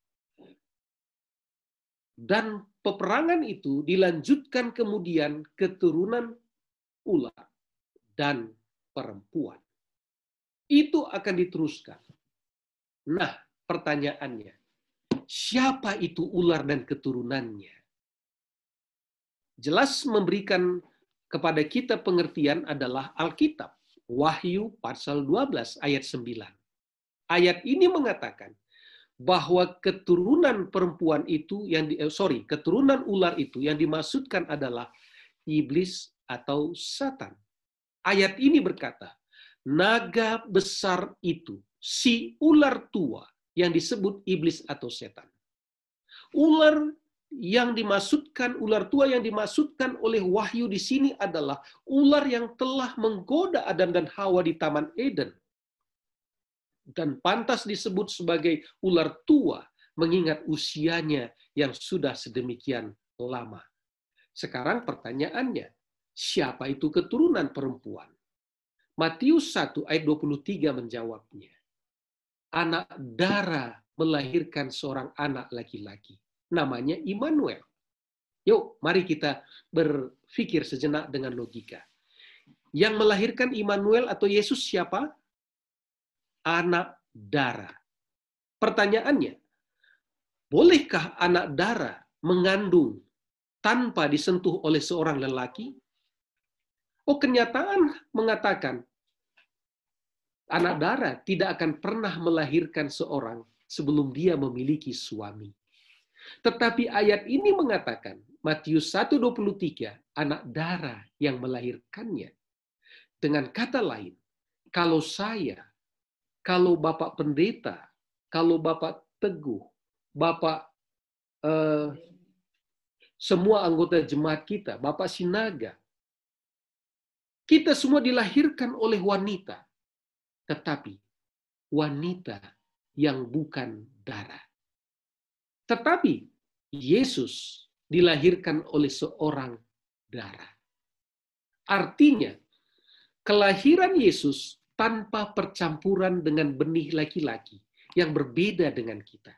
Dan peperangan itu dilanjutkan kemudian keturunan ular dan perempuan. Itu akan diteruskan. Nah, pertanyaannya, siapa itu ular dan keturunannya? Jelas memberikan kepada kita pengertian adalah Alkitab, Wahyu pasal 12 ayat 9. Ayat ini mengatakan bahwa keturunan perempuan itu yang di, eh, sorry keturunan ular itu yang dimaksudkan adalah iblis atau setan. Ayat ini berkata, naga besar itu si ular tua yang disebut iblis atau setan. Ular yang dimaksudkan ular tua yang dimaksudkan oleh wahyu di sini adalah ular yang telah menggoda Adam dan Hawa di Taman Eden dan pantas disebut sebagai ular tua mengingat usianya yang sudah sedemikian lama. Sekarang pertanyaannya, siapa itu keturunan perempuan? Matius 1 ayat 23 menjawabnya anak darah melahirkan seorang anak laki-laki. Namanya Immanuel. Yuk, mari kita berpikir sejenak dengan logika. Yang melahirkan Immanuel atau Yesus siapa? Anak darah. Pertanyaannya, bolehkah anak darah mengandung tanpa disentuh oleh seorang lelaki? Oh, kenyataan mengatakan anak dara tidak akan pernah melahirkan seorang sebelum dia memiliki suami. Tetapi ayat ini mengatakan, Matius 1.23, anak dara yang melahirkannya. Dengan kata lain, kalau saya, kalau Bapak Pendeta, kalau Bapak Teguh, Bapak eh, semua anggota jemaat kita, Bapak Sinaga, kita semua dilahirkan oleh wanita tetapi wanita yang bukan darah. Tetapi Yesus dilahirkan oleh seorang darah. Artinya, kelahiran Yesus tanpa percampuran dengan benih laki-laki yang berbeda dengan kita.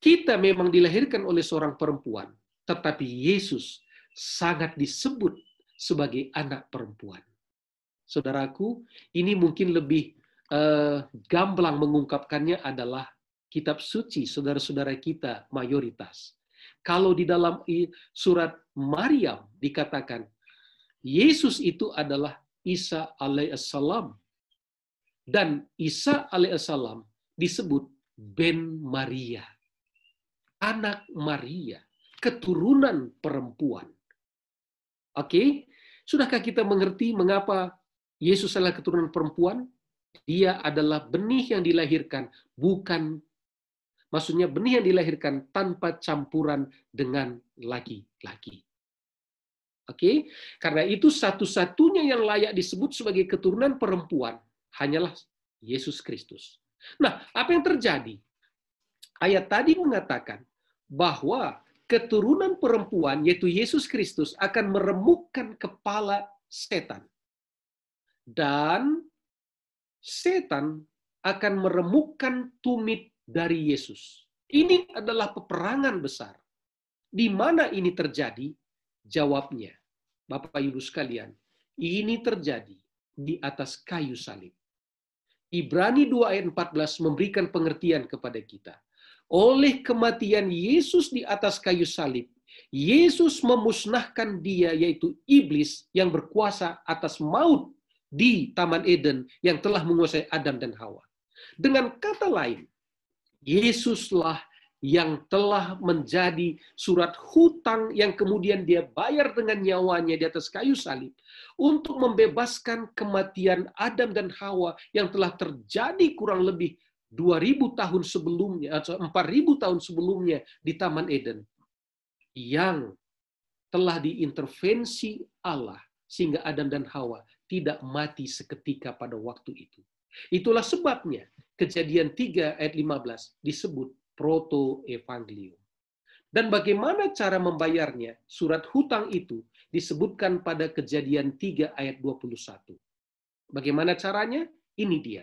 Kita memang dilahirkan oleh seorang perempuan, tetapi Yesus sangat disebut sebagai anak perempuan saudaraku, ini mungkin lebih uh, gamblang mengungkapkannya adalah kitab suci saudara-saudara kita mayoritas. Kalau di dalam surat Maryam dikatakan, Yesus itu adalah Isa alaihissalam. Dan Isa alaihissalam disebut Ben Maria. Anak Maria. Keturunan perempuan. Oke? Okay? Sudahkah kita mengerti mengapa Yesus adalah keturunan perempuan, dia adalah benih yang dilahirkan, bukan maksudnya benih yang dilahirkan tanpa campuran dengan laki-laki. Oke, okay? karena itu satu-satunya yang layak disebut sebagai keturunan perempuan hanyalah Yesus Kristus. Nah, apa yang terjadi? Ayat tadi mengatakan bahwa keturunan perempuan yaitu Yesus Kristus akan meremukkan kepala setan dan setan akan meremukkan tumit dari Yesus. Ini adalah peperangan besar. Di mana ini terjadi? Jawabnya, Bapak Ibu sekalian, ini terjadi di atas kayu salib. Ibrani 2 ayat 14 memberikan pengertian kepada kita. Oleh kematian Yesus di atas kayu salib, Yesus memusnahkan dia yaitu iblis yang berkuasa atas maut di Taman Eden yang telah menguasai Adam dan Hawa. Dengan kata lain, Yesuslah yang telah menjadi surat hutang yang kemudian dia bayar dengan nyawanya di atas kayu salib untuk membebaskan kematian Adam dan Hawa yang telah terjadi kurang lebih 2000 tahun sebelumnya atau 4000 tahun sebelumnya di Taman Eden yang telah diintervensi Allah sehingga Adam dan Hawa tidak mati seketika pada waktu itu. Itulah sebabnya kejadian 3 ayat 15 disebut proto-evangelium. Dan bagaimana cara membayarnya? Surat hutang itu disebutkan pada kejadian 3 ayat 21. Bagaimana caranya? Ini dia.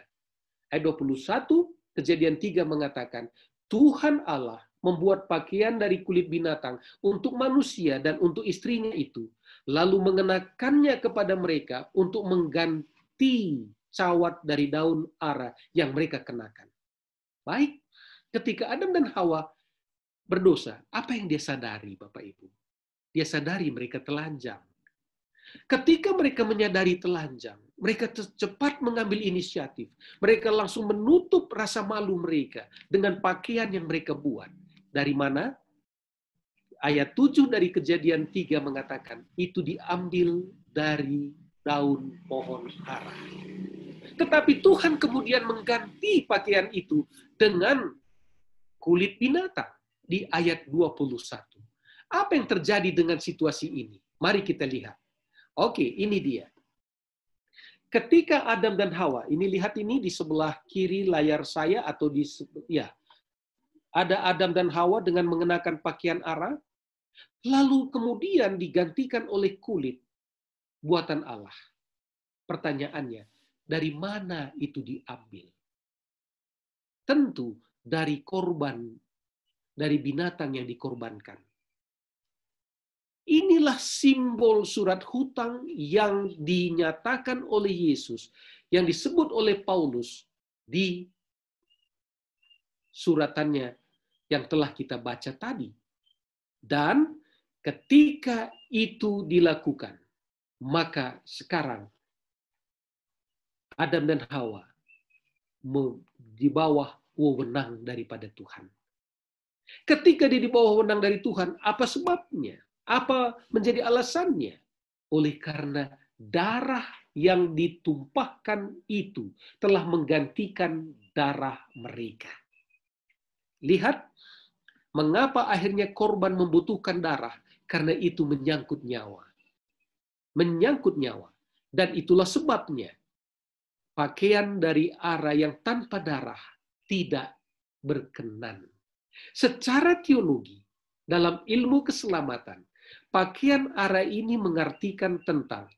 Ayat 21, kejadian 3 mengatakan, Tuhan Allah membuat pakaian dari kulit binatang untuk manusia dan untuk istrinya itu, lalu mengenakannya kepada mereka untuk mengganti cawat dari daun ara yang mereka kenakan. Baik, ketika Adam dan Hawa berdosa, apa yang dia sadari, Bapak Ibu? Dia sadari mereka telanjang. Ketika mereka menyadari telanjang, mereka cepat mengambil inisiatif. Mereka langsung menutup rasa malu mereka dengan pakaian yang mereka buat. Dari mana? Ayat 7 dari kejadian 3 mengatakan, itu diambil dari daun pohon ara. Tetapi Tuhan kemudian mengganti pakaian itu dengan kulit binatang di ayat 21. Apa yang terjadi dengan situasi ini? Mari kita lihat. Oke, ini dia. Ketika Adam dan Hawa, ini lihat ini di sebelah kiri layar saya atau di ya, ada Adam dan Hawa dengan mengenakan pakaian arang, lalu kemudian digantikan oleh kulit buatan Allah. Pertanyaannya, dari mana itu diambil? Tentu dari korban, dari binatang yang dikorbankan. Inilah simbol surat hutang yang dinyatakan oleh Yesus, yang disebut oleh Paulus di suratannya yang telah kita baca tadi. Dan ketika itu dilakukan, maka sekarang Adam dan Hawa di bawah wewenang daripada Tuhan. Ketika dia di bawah wewenang dari Tuhan, apa sebabnya? Apa menjadi alasannya? Oleh karena darah yang ditumpahkan itu telah menggantikan darah mereka. Lihat, mengapa akhirnya korban membutuhkan darah? Karena itu menyangkut nyawa. Menyangkut nyawa. Dan itulah sebabnya pakaian dari arah yang tanpa darah tidak berkenan. Secara teologi, dalam ilmu keselamatan, pakaian arah ini mengartikan tentang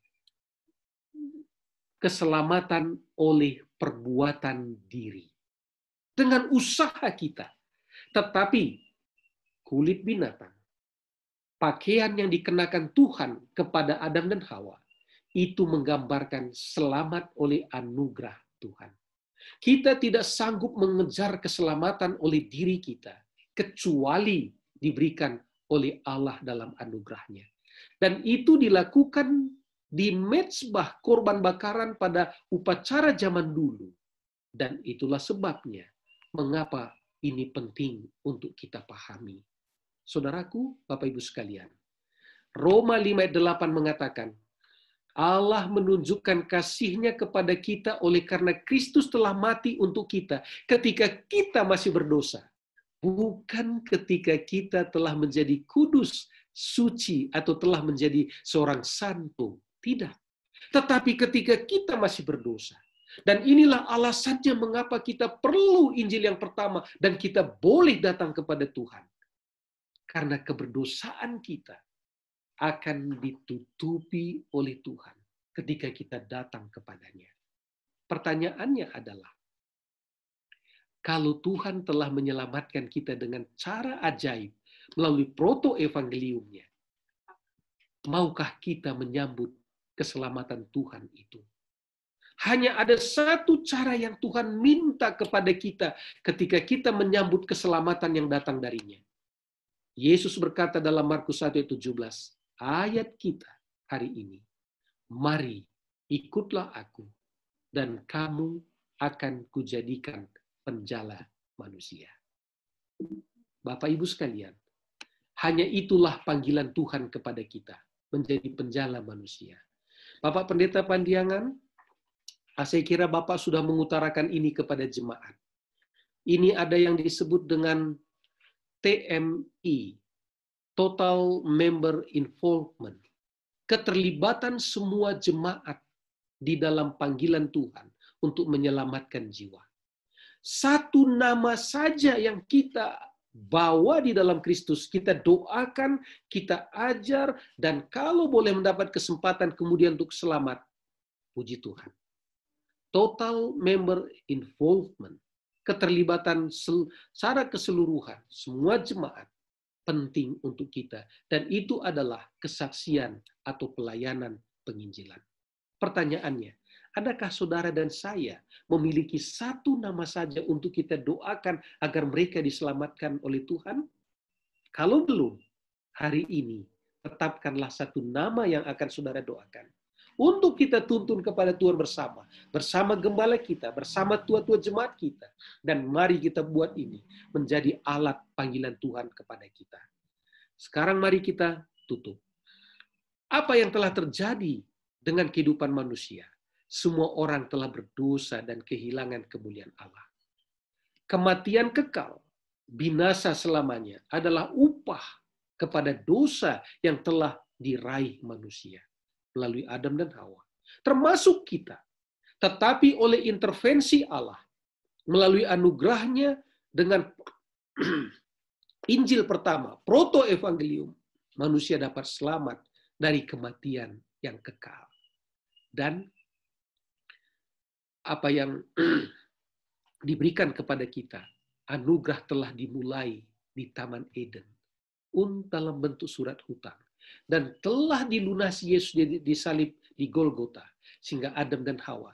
keselamatan oleh perbuatan diri. Dengan usaha kita, tetapi kulit binatang, pakaian yang dikenakan Tuhan kepada Adam dan Hawa, itu menggambarkan selamat oleh anugerah Tuhan. Kita tidak sanggup mengejar keselamatan oleh diri kita, kecuali diberikan oleh Allah dalam anugerahnya. Dan itu dilakukan di mezbah korban bakaran pada upacara zaman dulu. Dan itulah sebabnya mengapa ini penting untuk kita pahami. Saudaraku, Bapak Ibu sekalian, Roma 5 ayat mengatakan, Allah menunjukkan kasihnya kepada kita oleh karena Kristus telah mati untuk kita ketika kita masih berdosa. Bukan ketika kita telah menjadi kudus, suci, atau telah menjadi seorang santo. Tidak. Tetapi ketika kita masih berdosa. Dan inilah alasannya mengapa kita perlu Injil yang pertama dan kita boleh datang kepada Tuhan. Karena keberdosaan kita akan ditutupi oleh Tuhan ketika kita datang kepadanya. Pertanyaannya adalah, kalau Tuhan telah menyelamatkan kita dengan cara ajaib melalui proto-evangeliumnya, maukah kita menyambut keselamatan Tuhan itu? Hanya ada satu cara yang Tuhan minta kepada kita ketika kita menyambut keselamatan yang datang darinya. Yesus berkata dalam Markus 1 ayat 17, ayat kita hari ini, mari ikutlah aku dan kamu akan kujadikan penjala manusia. Bapak Ibu sekalian, hanya itulah panggilan Tuhan kepada kita, menjadi penjala manusia. Bapak Pendeta Pandiangan, Ah, saya kira Bapak sudah mengutarakan ini kepada jemaat. Ini ada yang disebut dengan TMI, Total Member Involvement. Keterlibatan semua jemaat di dalam panggilan Tuhan untuk menyelamatkan jiwa. Satu nama saja yang kita bawa di dalam Kristus. Kita doakan, kita ajar, dan kalau boleh mendapat kesempatan kemudian untuk selamat, puji Tuhan total member involvement, keterlibatan secara keseluruhan semua jemaat penting untuk kita dan itu adalah kesaksian atau pelayanan penginjilan. Pertanyaannya, adakah saudara dan saya memiliki satu nama saja untuk kita doakan agar mereka diselamatkan oleh Tuhan? Kalau belum, hari ini tetapkanlah satu nama yang akan saudara doakan untuk kita tuntun kepada Tuhan bersama. Bersama gembala kita, bersama tua-tua jemaat kita. Dan mari kita buat ini menjadi alat panggilan Tuhan kepada kita. Sekarang mari kita tutup. Apa yang telah terjadi dengan kehidupan manusia? Semua orang telah berdosa dan kehilangan kemuliaan Allah. Kematian kekal, binasa selamanya adalah upah kepada dosa yang telah diraih manusia melalui Adam dan Hawa, termasuk kita. Tetapi oleh intervensi Allah, melalui anugerahnya dengan [clears throat] Injil pertama, proto-evangelium, manusia dapat selamat dari kematian yang kekal. Dan apa yang [clears throat] diberikan kepada kita, anugerah telah dimulai di Taman Eden, dalam bentuk surat hutang dan telah dilunasi Yesus di salib di Golgota sehingga Adam dan Hawa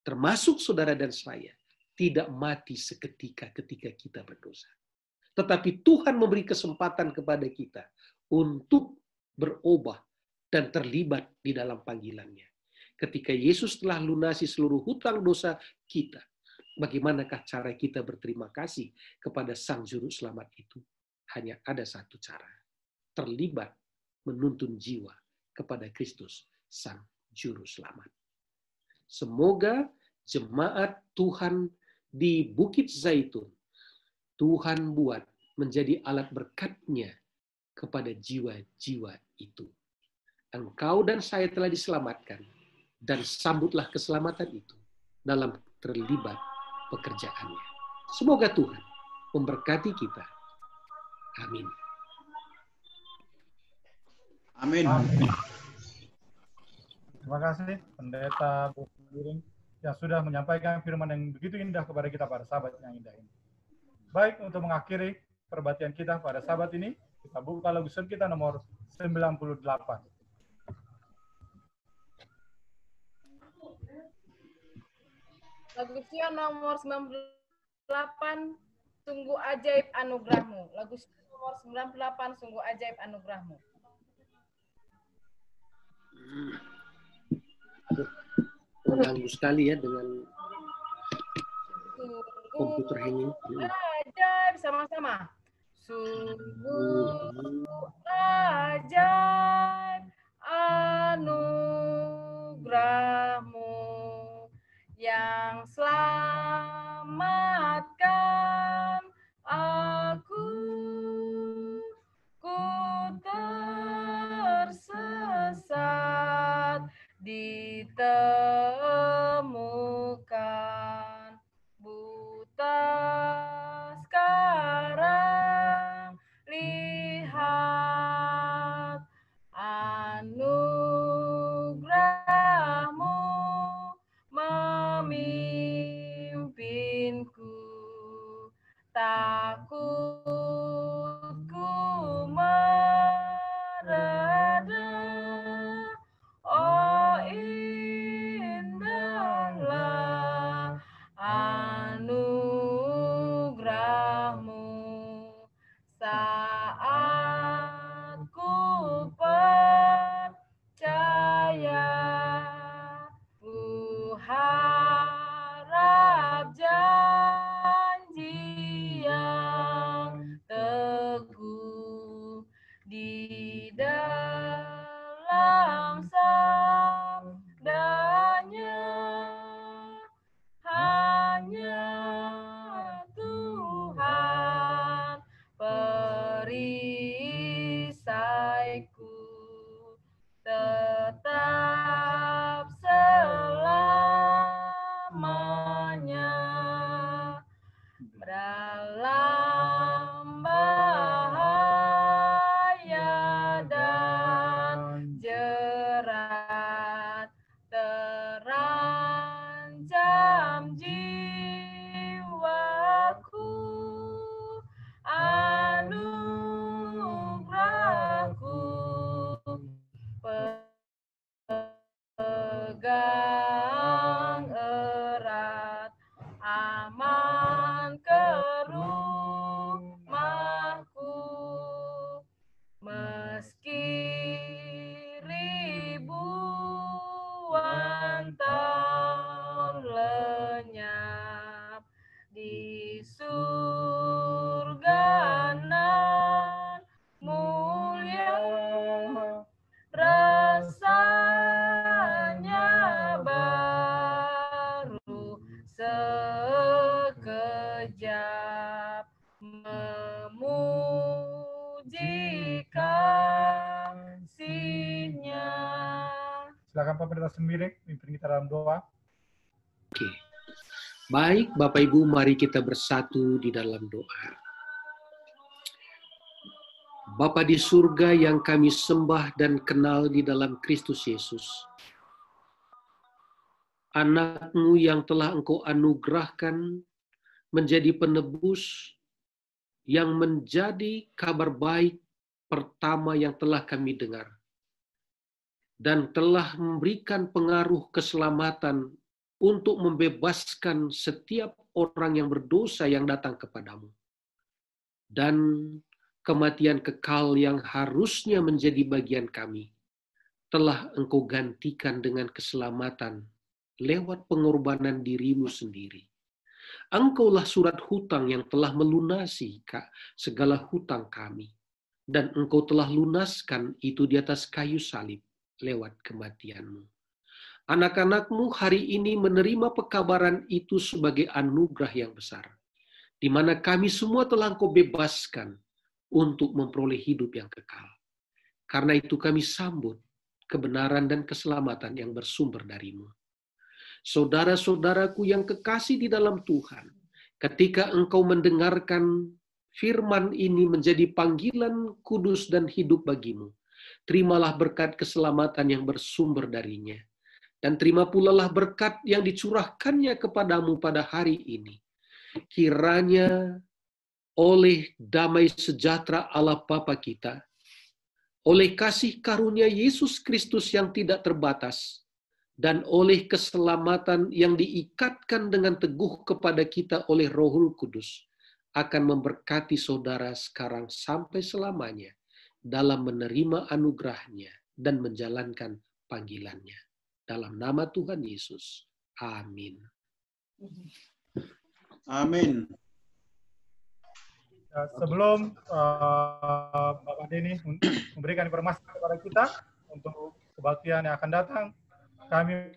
termasuk saudara dan saya tidak mati seketika ketika kita berdosa. Tetapi Tuhan memberi kesempatan kepada kita untuk berubah dan terlibat di dalam panggilannya. Ketika Yesus telah lunasi seluruh hutang dosa kita, bagaimanakah cara kita berterima kasih kepada Sang Juru Selamat itu? Hanya ada satu cara, terlibat menuntun jiwa kepada Kristus, Sang Juru Selamat. Semoga jemaat Tuhan di Bukit Zaitun, Tuhan buat menjadi alat berkatnya kepada jiwa-jiwa itu. Engkau dan saya telah diselamatkan, dan sambutlah keselamatan itu dalam terlibat pekerjaannya. Semoga Tuhan memberkati kita. Amin. Amin. Amin. Terima kasih Pendeta Bu Miring yang sudah menyampaikan firman yang begitu indah kepada kita para sahabat yang indah ini. Baik, untuk mengakhiri perbatian kita pada sahabat ini, kita buka lagu sun kita nomor 98. Lagu Sion nomor 98, Sungguh Ajaib Anugerahmu. Lagu Sion nomor 98, Sungguh Ajaib Anugerahmu. Terganggu sekali ya dengan komputer hanging. Ajar sama-sama. Sungguh ajar anugerahmu yang selamatkan aku. saat ditemukan baik, Bapak Ibu, mari kita bersatu di dalam doa. Bapa di surga yang kami sembah dan kenal di dalam Kristus Yesus, anakmu yang telah engkau anugerahkan menjadi penebus yang menjadi kabar baik pertama yang telah kami dengar dan telah memberikan pengaruh keselamatan untuk membebaskan setiap orang yang berdosa yang datang kepadamu. Dan kematian kekal yang harusnya menjadi bagian kami telah engkau gantikan dengan keselamatan lewat pengorbanan dirimu sendiri. Engkaulah surat hutang yang telah melunasi kak, segala hutang kami. Dan engkau telah lunaskan itu di atas kayu salib lewat kematianmu anak-anakmu hari ini menerima pekabaran itu sebagai anugerah yang besar, di mana kami semua telah kau bebaskan untuk memperoleh hidup yang kekal. Karena itu kami sambut kebenaran dan keselamatan yang bersumber darimu. Saudara-saudaraku yang kekasih di dalam Tuhan, ketika engkau mendengarkan firman ini menjadi panggilan kudus dan hidup bagimu. Terimalah berkat keselamatan yang bersumber darinya dan terima pula lah berkat yang dicurahkannya kepadamu pada hari ini. Kiranya oleh damai sejahtera Allah Bapa kita, oleh kasih karunia Yesus Kristus yang tidak terbatas, dan oleh keselamatan yang diikatkan dengan teguh kepada kita oleh Rohul Kudus, akan memberkati saudara sekarang sampai selamanya dalam menerima anugerahnya dan menjalankan panggilannya. Dalam nama Tuhan Yesus. Amin. Amin. Ya, sebelum uh, Bapak Denny memberikan informasi kepada kita untuk kebaktian yang akan datang, kami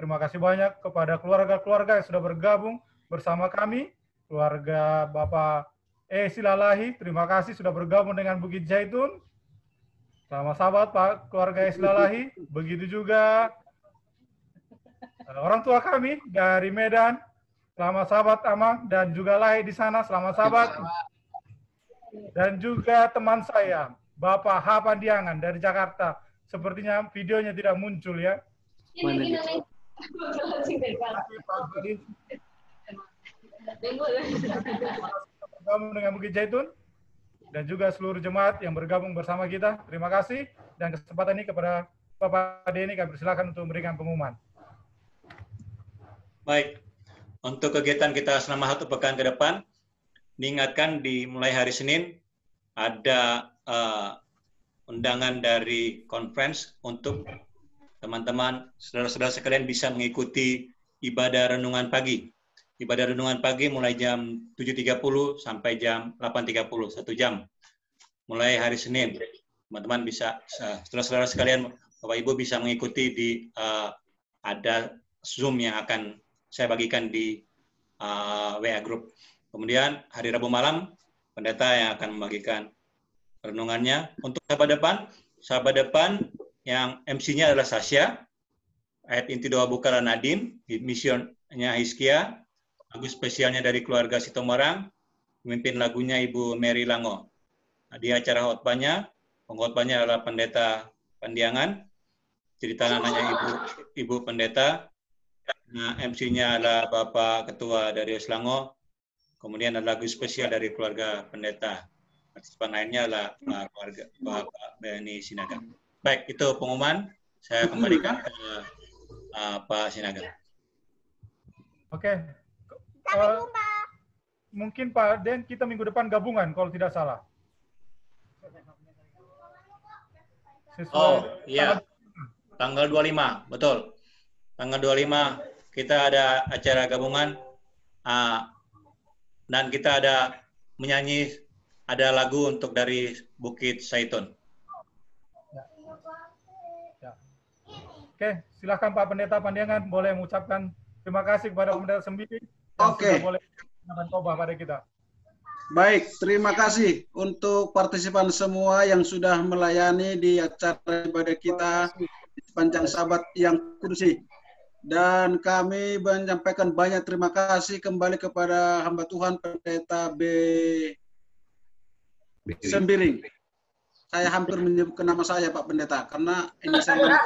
terima kasih banyak kepada keluarga-keluarga yang sudah bergabung bersama kami, keluarga Bapak E. Silalahi, terima kasih sudah bergabung dengan Bukit Jaitun, sama sahabat Pak keluarga Islalahi, begitu juga eh, orang tua kami dari Medan, selamat sahabat Amang dan juga Lai di sana, selamat sahabat. Dan juga teman saya, Bapak H. Pandiangan dari Jakarta. Sepertinya videonya tidak muncul ya. Ini, ini, ini. dengan Bukit Jaitun dan juga seluruh jemaat yang bergabung bersama kita. Terima kasih dan kesempatan ini kepada Bapak Denny kami persilakan untuk memberikan pengumuman. Baik, untuk kegiatan kita selama satu pekan ke depan, diingatkan dimulai hari Senin ada uh, undangan dari conference untuk teman-teman, saudara-saudara sekalian bisa mengikuti ibadah renungan pagi ibadah renungan pagi mulai jam 7.30 sampai jam 8.30, satu jam. Mulai hari Senin. Teman-teman bisa, setelah saudara sekalian, Bapak-Ibu bisa mengikuti di uh, ada Zoom yang akan saya bagikan di uh, eh, WA Group. Kemudian hari Rabu malam, pendeta yang akan membagikan renungannya. Untuk sahabat depan, sahabat depan yang MC-nya adalah Sasha, ayat inti doa buka Nadim, misionnya Hiskia, lagu spesialnya dari keluarga Sitomorang, pemimpin lagunya Ibu Mary Lango. Nah, di acara khotbahnya, pengkhotbahnya adalah Pendeta Pandiangan, cerita anaknya Ibu Ibu Pendeta. Nah, MC-nya adalah Bapak Ketua dari Oslango, kemudian ada lagu spesial dari keluarga pendeta. Partisipan lainnya adalah keluarga Bapak Benny Sinaga. Baik, itu pengumuman. Saya kembalikan ke uh, Pak Sinaga. Oke, okay. Sampai uh, jumpa. Mungkin Pak Den kita minggu depan gabungan kalau tidak salah. Sesuai oh, iya. Tanggal 25, betul. Tanggal 25 kita ada acara gabungan uh, dan kita ada menyanyi ada lagu untuk dari Bukit Saiton. Ya. Ya. Oke, silahkan Pak Pendeta Pandangan boleh mengucapkan terima kasih kepada Pendeta Sembilan Oke. Okay. pada kita. Baik, terima kasih untuk partisipan semua yang sudah melayani di acara ibadah kita di sepanjang sahabat yang kursi. Dan kami menyampaikan banyak terima kasih kembali kepada hamba Tuhan Pendeta B. Sembiring. Saya hampir menyebutkan nama saya Pak Pendeta karena ini saya [laughs] kan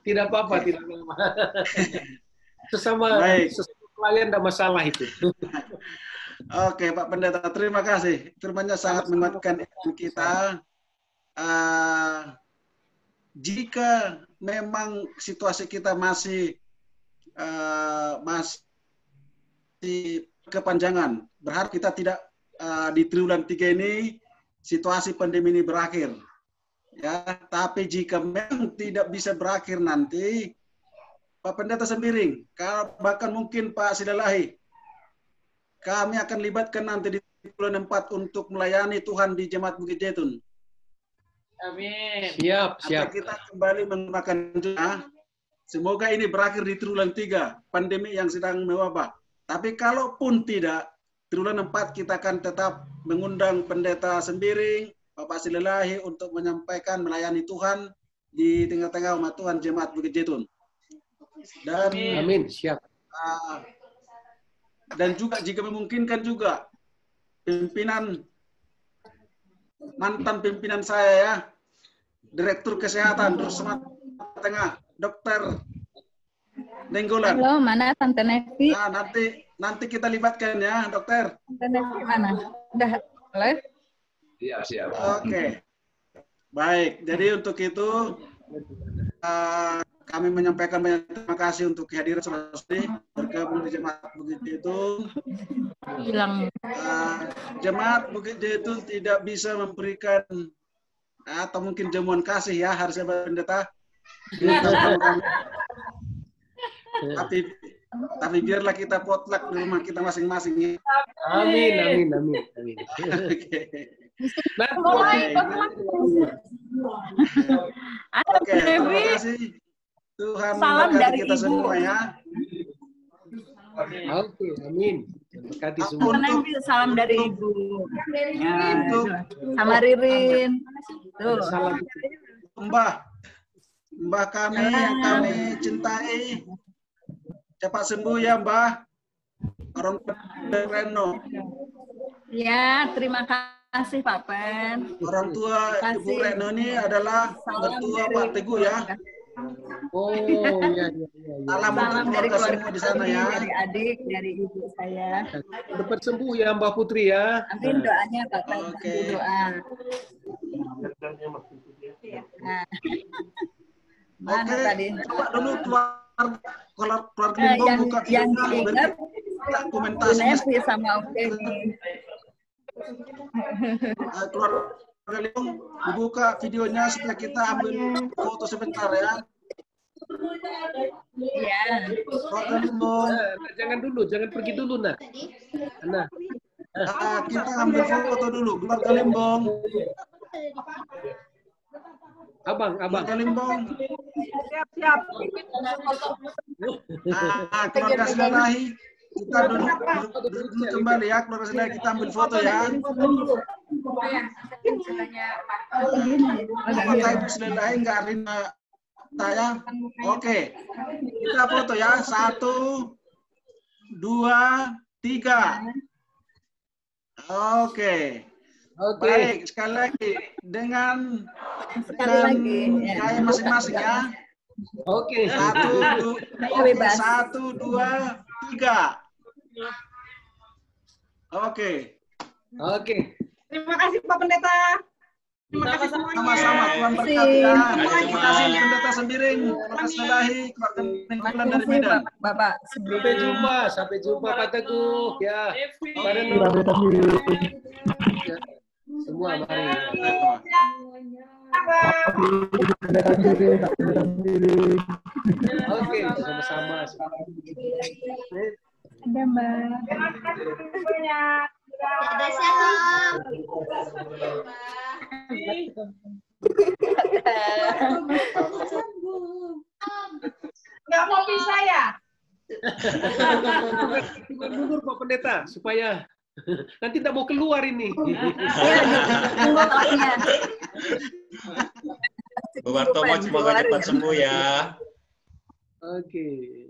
tidak apa-apa, tidak apa-apa. [laughs] sesama Baik. sesama klien tidak masalah itu. [laughs] Oke Pak Pendeta, terima kasih. Firmannya sangat menguatkan kita. Uh, jika memang situasi kita masih uh, masih kepanjangan, berharap kita tidak uh, di triwulan tiga ini situasi pandemi ini berakhir. Ya, tapi jika memang tidak bisa berakhir nanti, Pak Pendeta Sembiring, bahkan mungkin Pak Silalahi. Kami akan libatkan nanti di bulan Empat untuk melayani Tuhan di Jemaat Bukit Jetun. Amin. Siap, siap. kita kembali menemakan doa. Semoga ini berakhir di triwulan Tiga, pandemi yang sedang mewabah. Tapi kalaupun tidak, triwulan Empat kita akan tetap mengundang pendeta sembiring, Bapak Silalahi untuk menyampaikan melayani Tuhan di tengah-tengah umat Tuhan Jemaat Bukit Jetun dan amin siap uh, dan juga jika memungkinkan juga pimpinan mantan pimpinan saya ya direktur kesehatan terus Tengah Dokter Nenggolan. Halo, mana Tante Nevi? Nah, nanti nanti kita libatkan ya, dokter. Tante Nevi mana? Udah boleh Iya, siap. Oke. Okay. Baik, jadi untuk itu Eh, kami menyampaikan banyak terima kasih untuk kehadiran saudara-saudari bergabung di jemaat Bukit Zaitun. Hilang. Uh, jemaat Bukit Zaitun tidak bisa memberikan eh, atau mungkin jemuan kasih ya harusnya pendeta. Nah. tapi tapi biarlah kita potluck di rumah kita masing-masing ya. Amin amin amin amin. [laughs] Oke. Okay. Nah, Mulai, Oke, [laughs] terima kasih. Tuhan Salam dari kita Ibu. semua ya. Oke, okay, amin. Berkati semua. Untuk, salam dari Ibu. Ya, ya, ya, sama Ririn. Tuh. Salam. Mbah. Mbah kami yang kami cintai. Cepat sembuh ya, Mbah. Orang Reno. Ya, terima kasih kasih Pak Pen. Orang tua Ibu Retno ini adalah ketua Pak Teguh ya. Oh iya iya iya. iya, iya. Salam, Salam dari keluarga semua di sana ya. Dari adik, dari ibu saya. Cepat sembuh ya Mbak Putri ya. Amin doanya Pak Pen. Oke. Okay. Doa. Iya. Nah. Mana okay. tadi? Coba dulu keluar keluar keluar eh, yang, buka yang diingat komentasi sama Oke. Okay. Eh, keluar keluarga buka videonya supaya kita ambil foto sebentar ya. Ya. Jangan dulu, jangan pergi dulu nak. Nah. nah kita ambil foto dulu, keluar Limbong. Abang, abang. Keluarga Siap, siap. Nah, keluarga Sedanahi kita iya, duduk, duduk, duduk iya, kembali ya keluarga saudara kita ambil iya, foto ya foto ibu saudara enggak Rina tanya oke kita foto ya satu dua tiga oke okay. Oke. Baik, sekali lagi dengan dengan gaya ya. masing-masing ya. Oke. Okay. Satu, dua, satu, dua, tiga. Oke. Oke. Terima kasih Pak Pendeta. Terima kasih semuanya. Sama-sama Tuhan berkati. Terima kasih Pendeta sendiri. Terima kasih Lahi. Keluarga dari Medan. Bapak. Sampai jumpa. Sampai jumpa Pak Teguh. Ya. ya semua mari. Oke, sama-sama. Ada Mbak. Terima kasih banyak. Ada salam. Nggak mau pisah ya? Gugur Pak Pendeta supaya nanti tidak mau keluar ini. Iya, Bu Bartomo semoga cepat sembuh ya. Oke. Okay.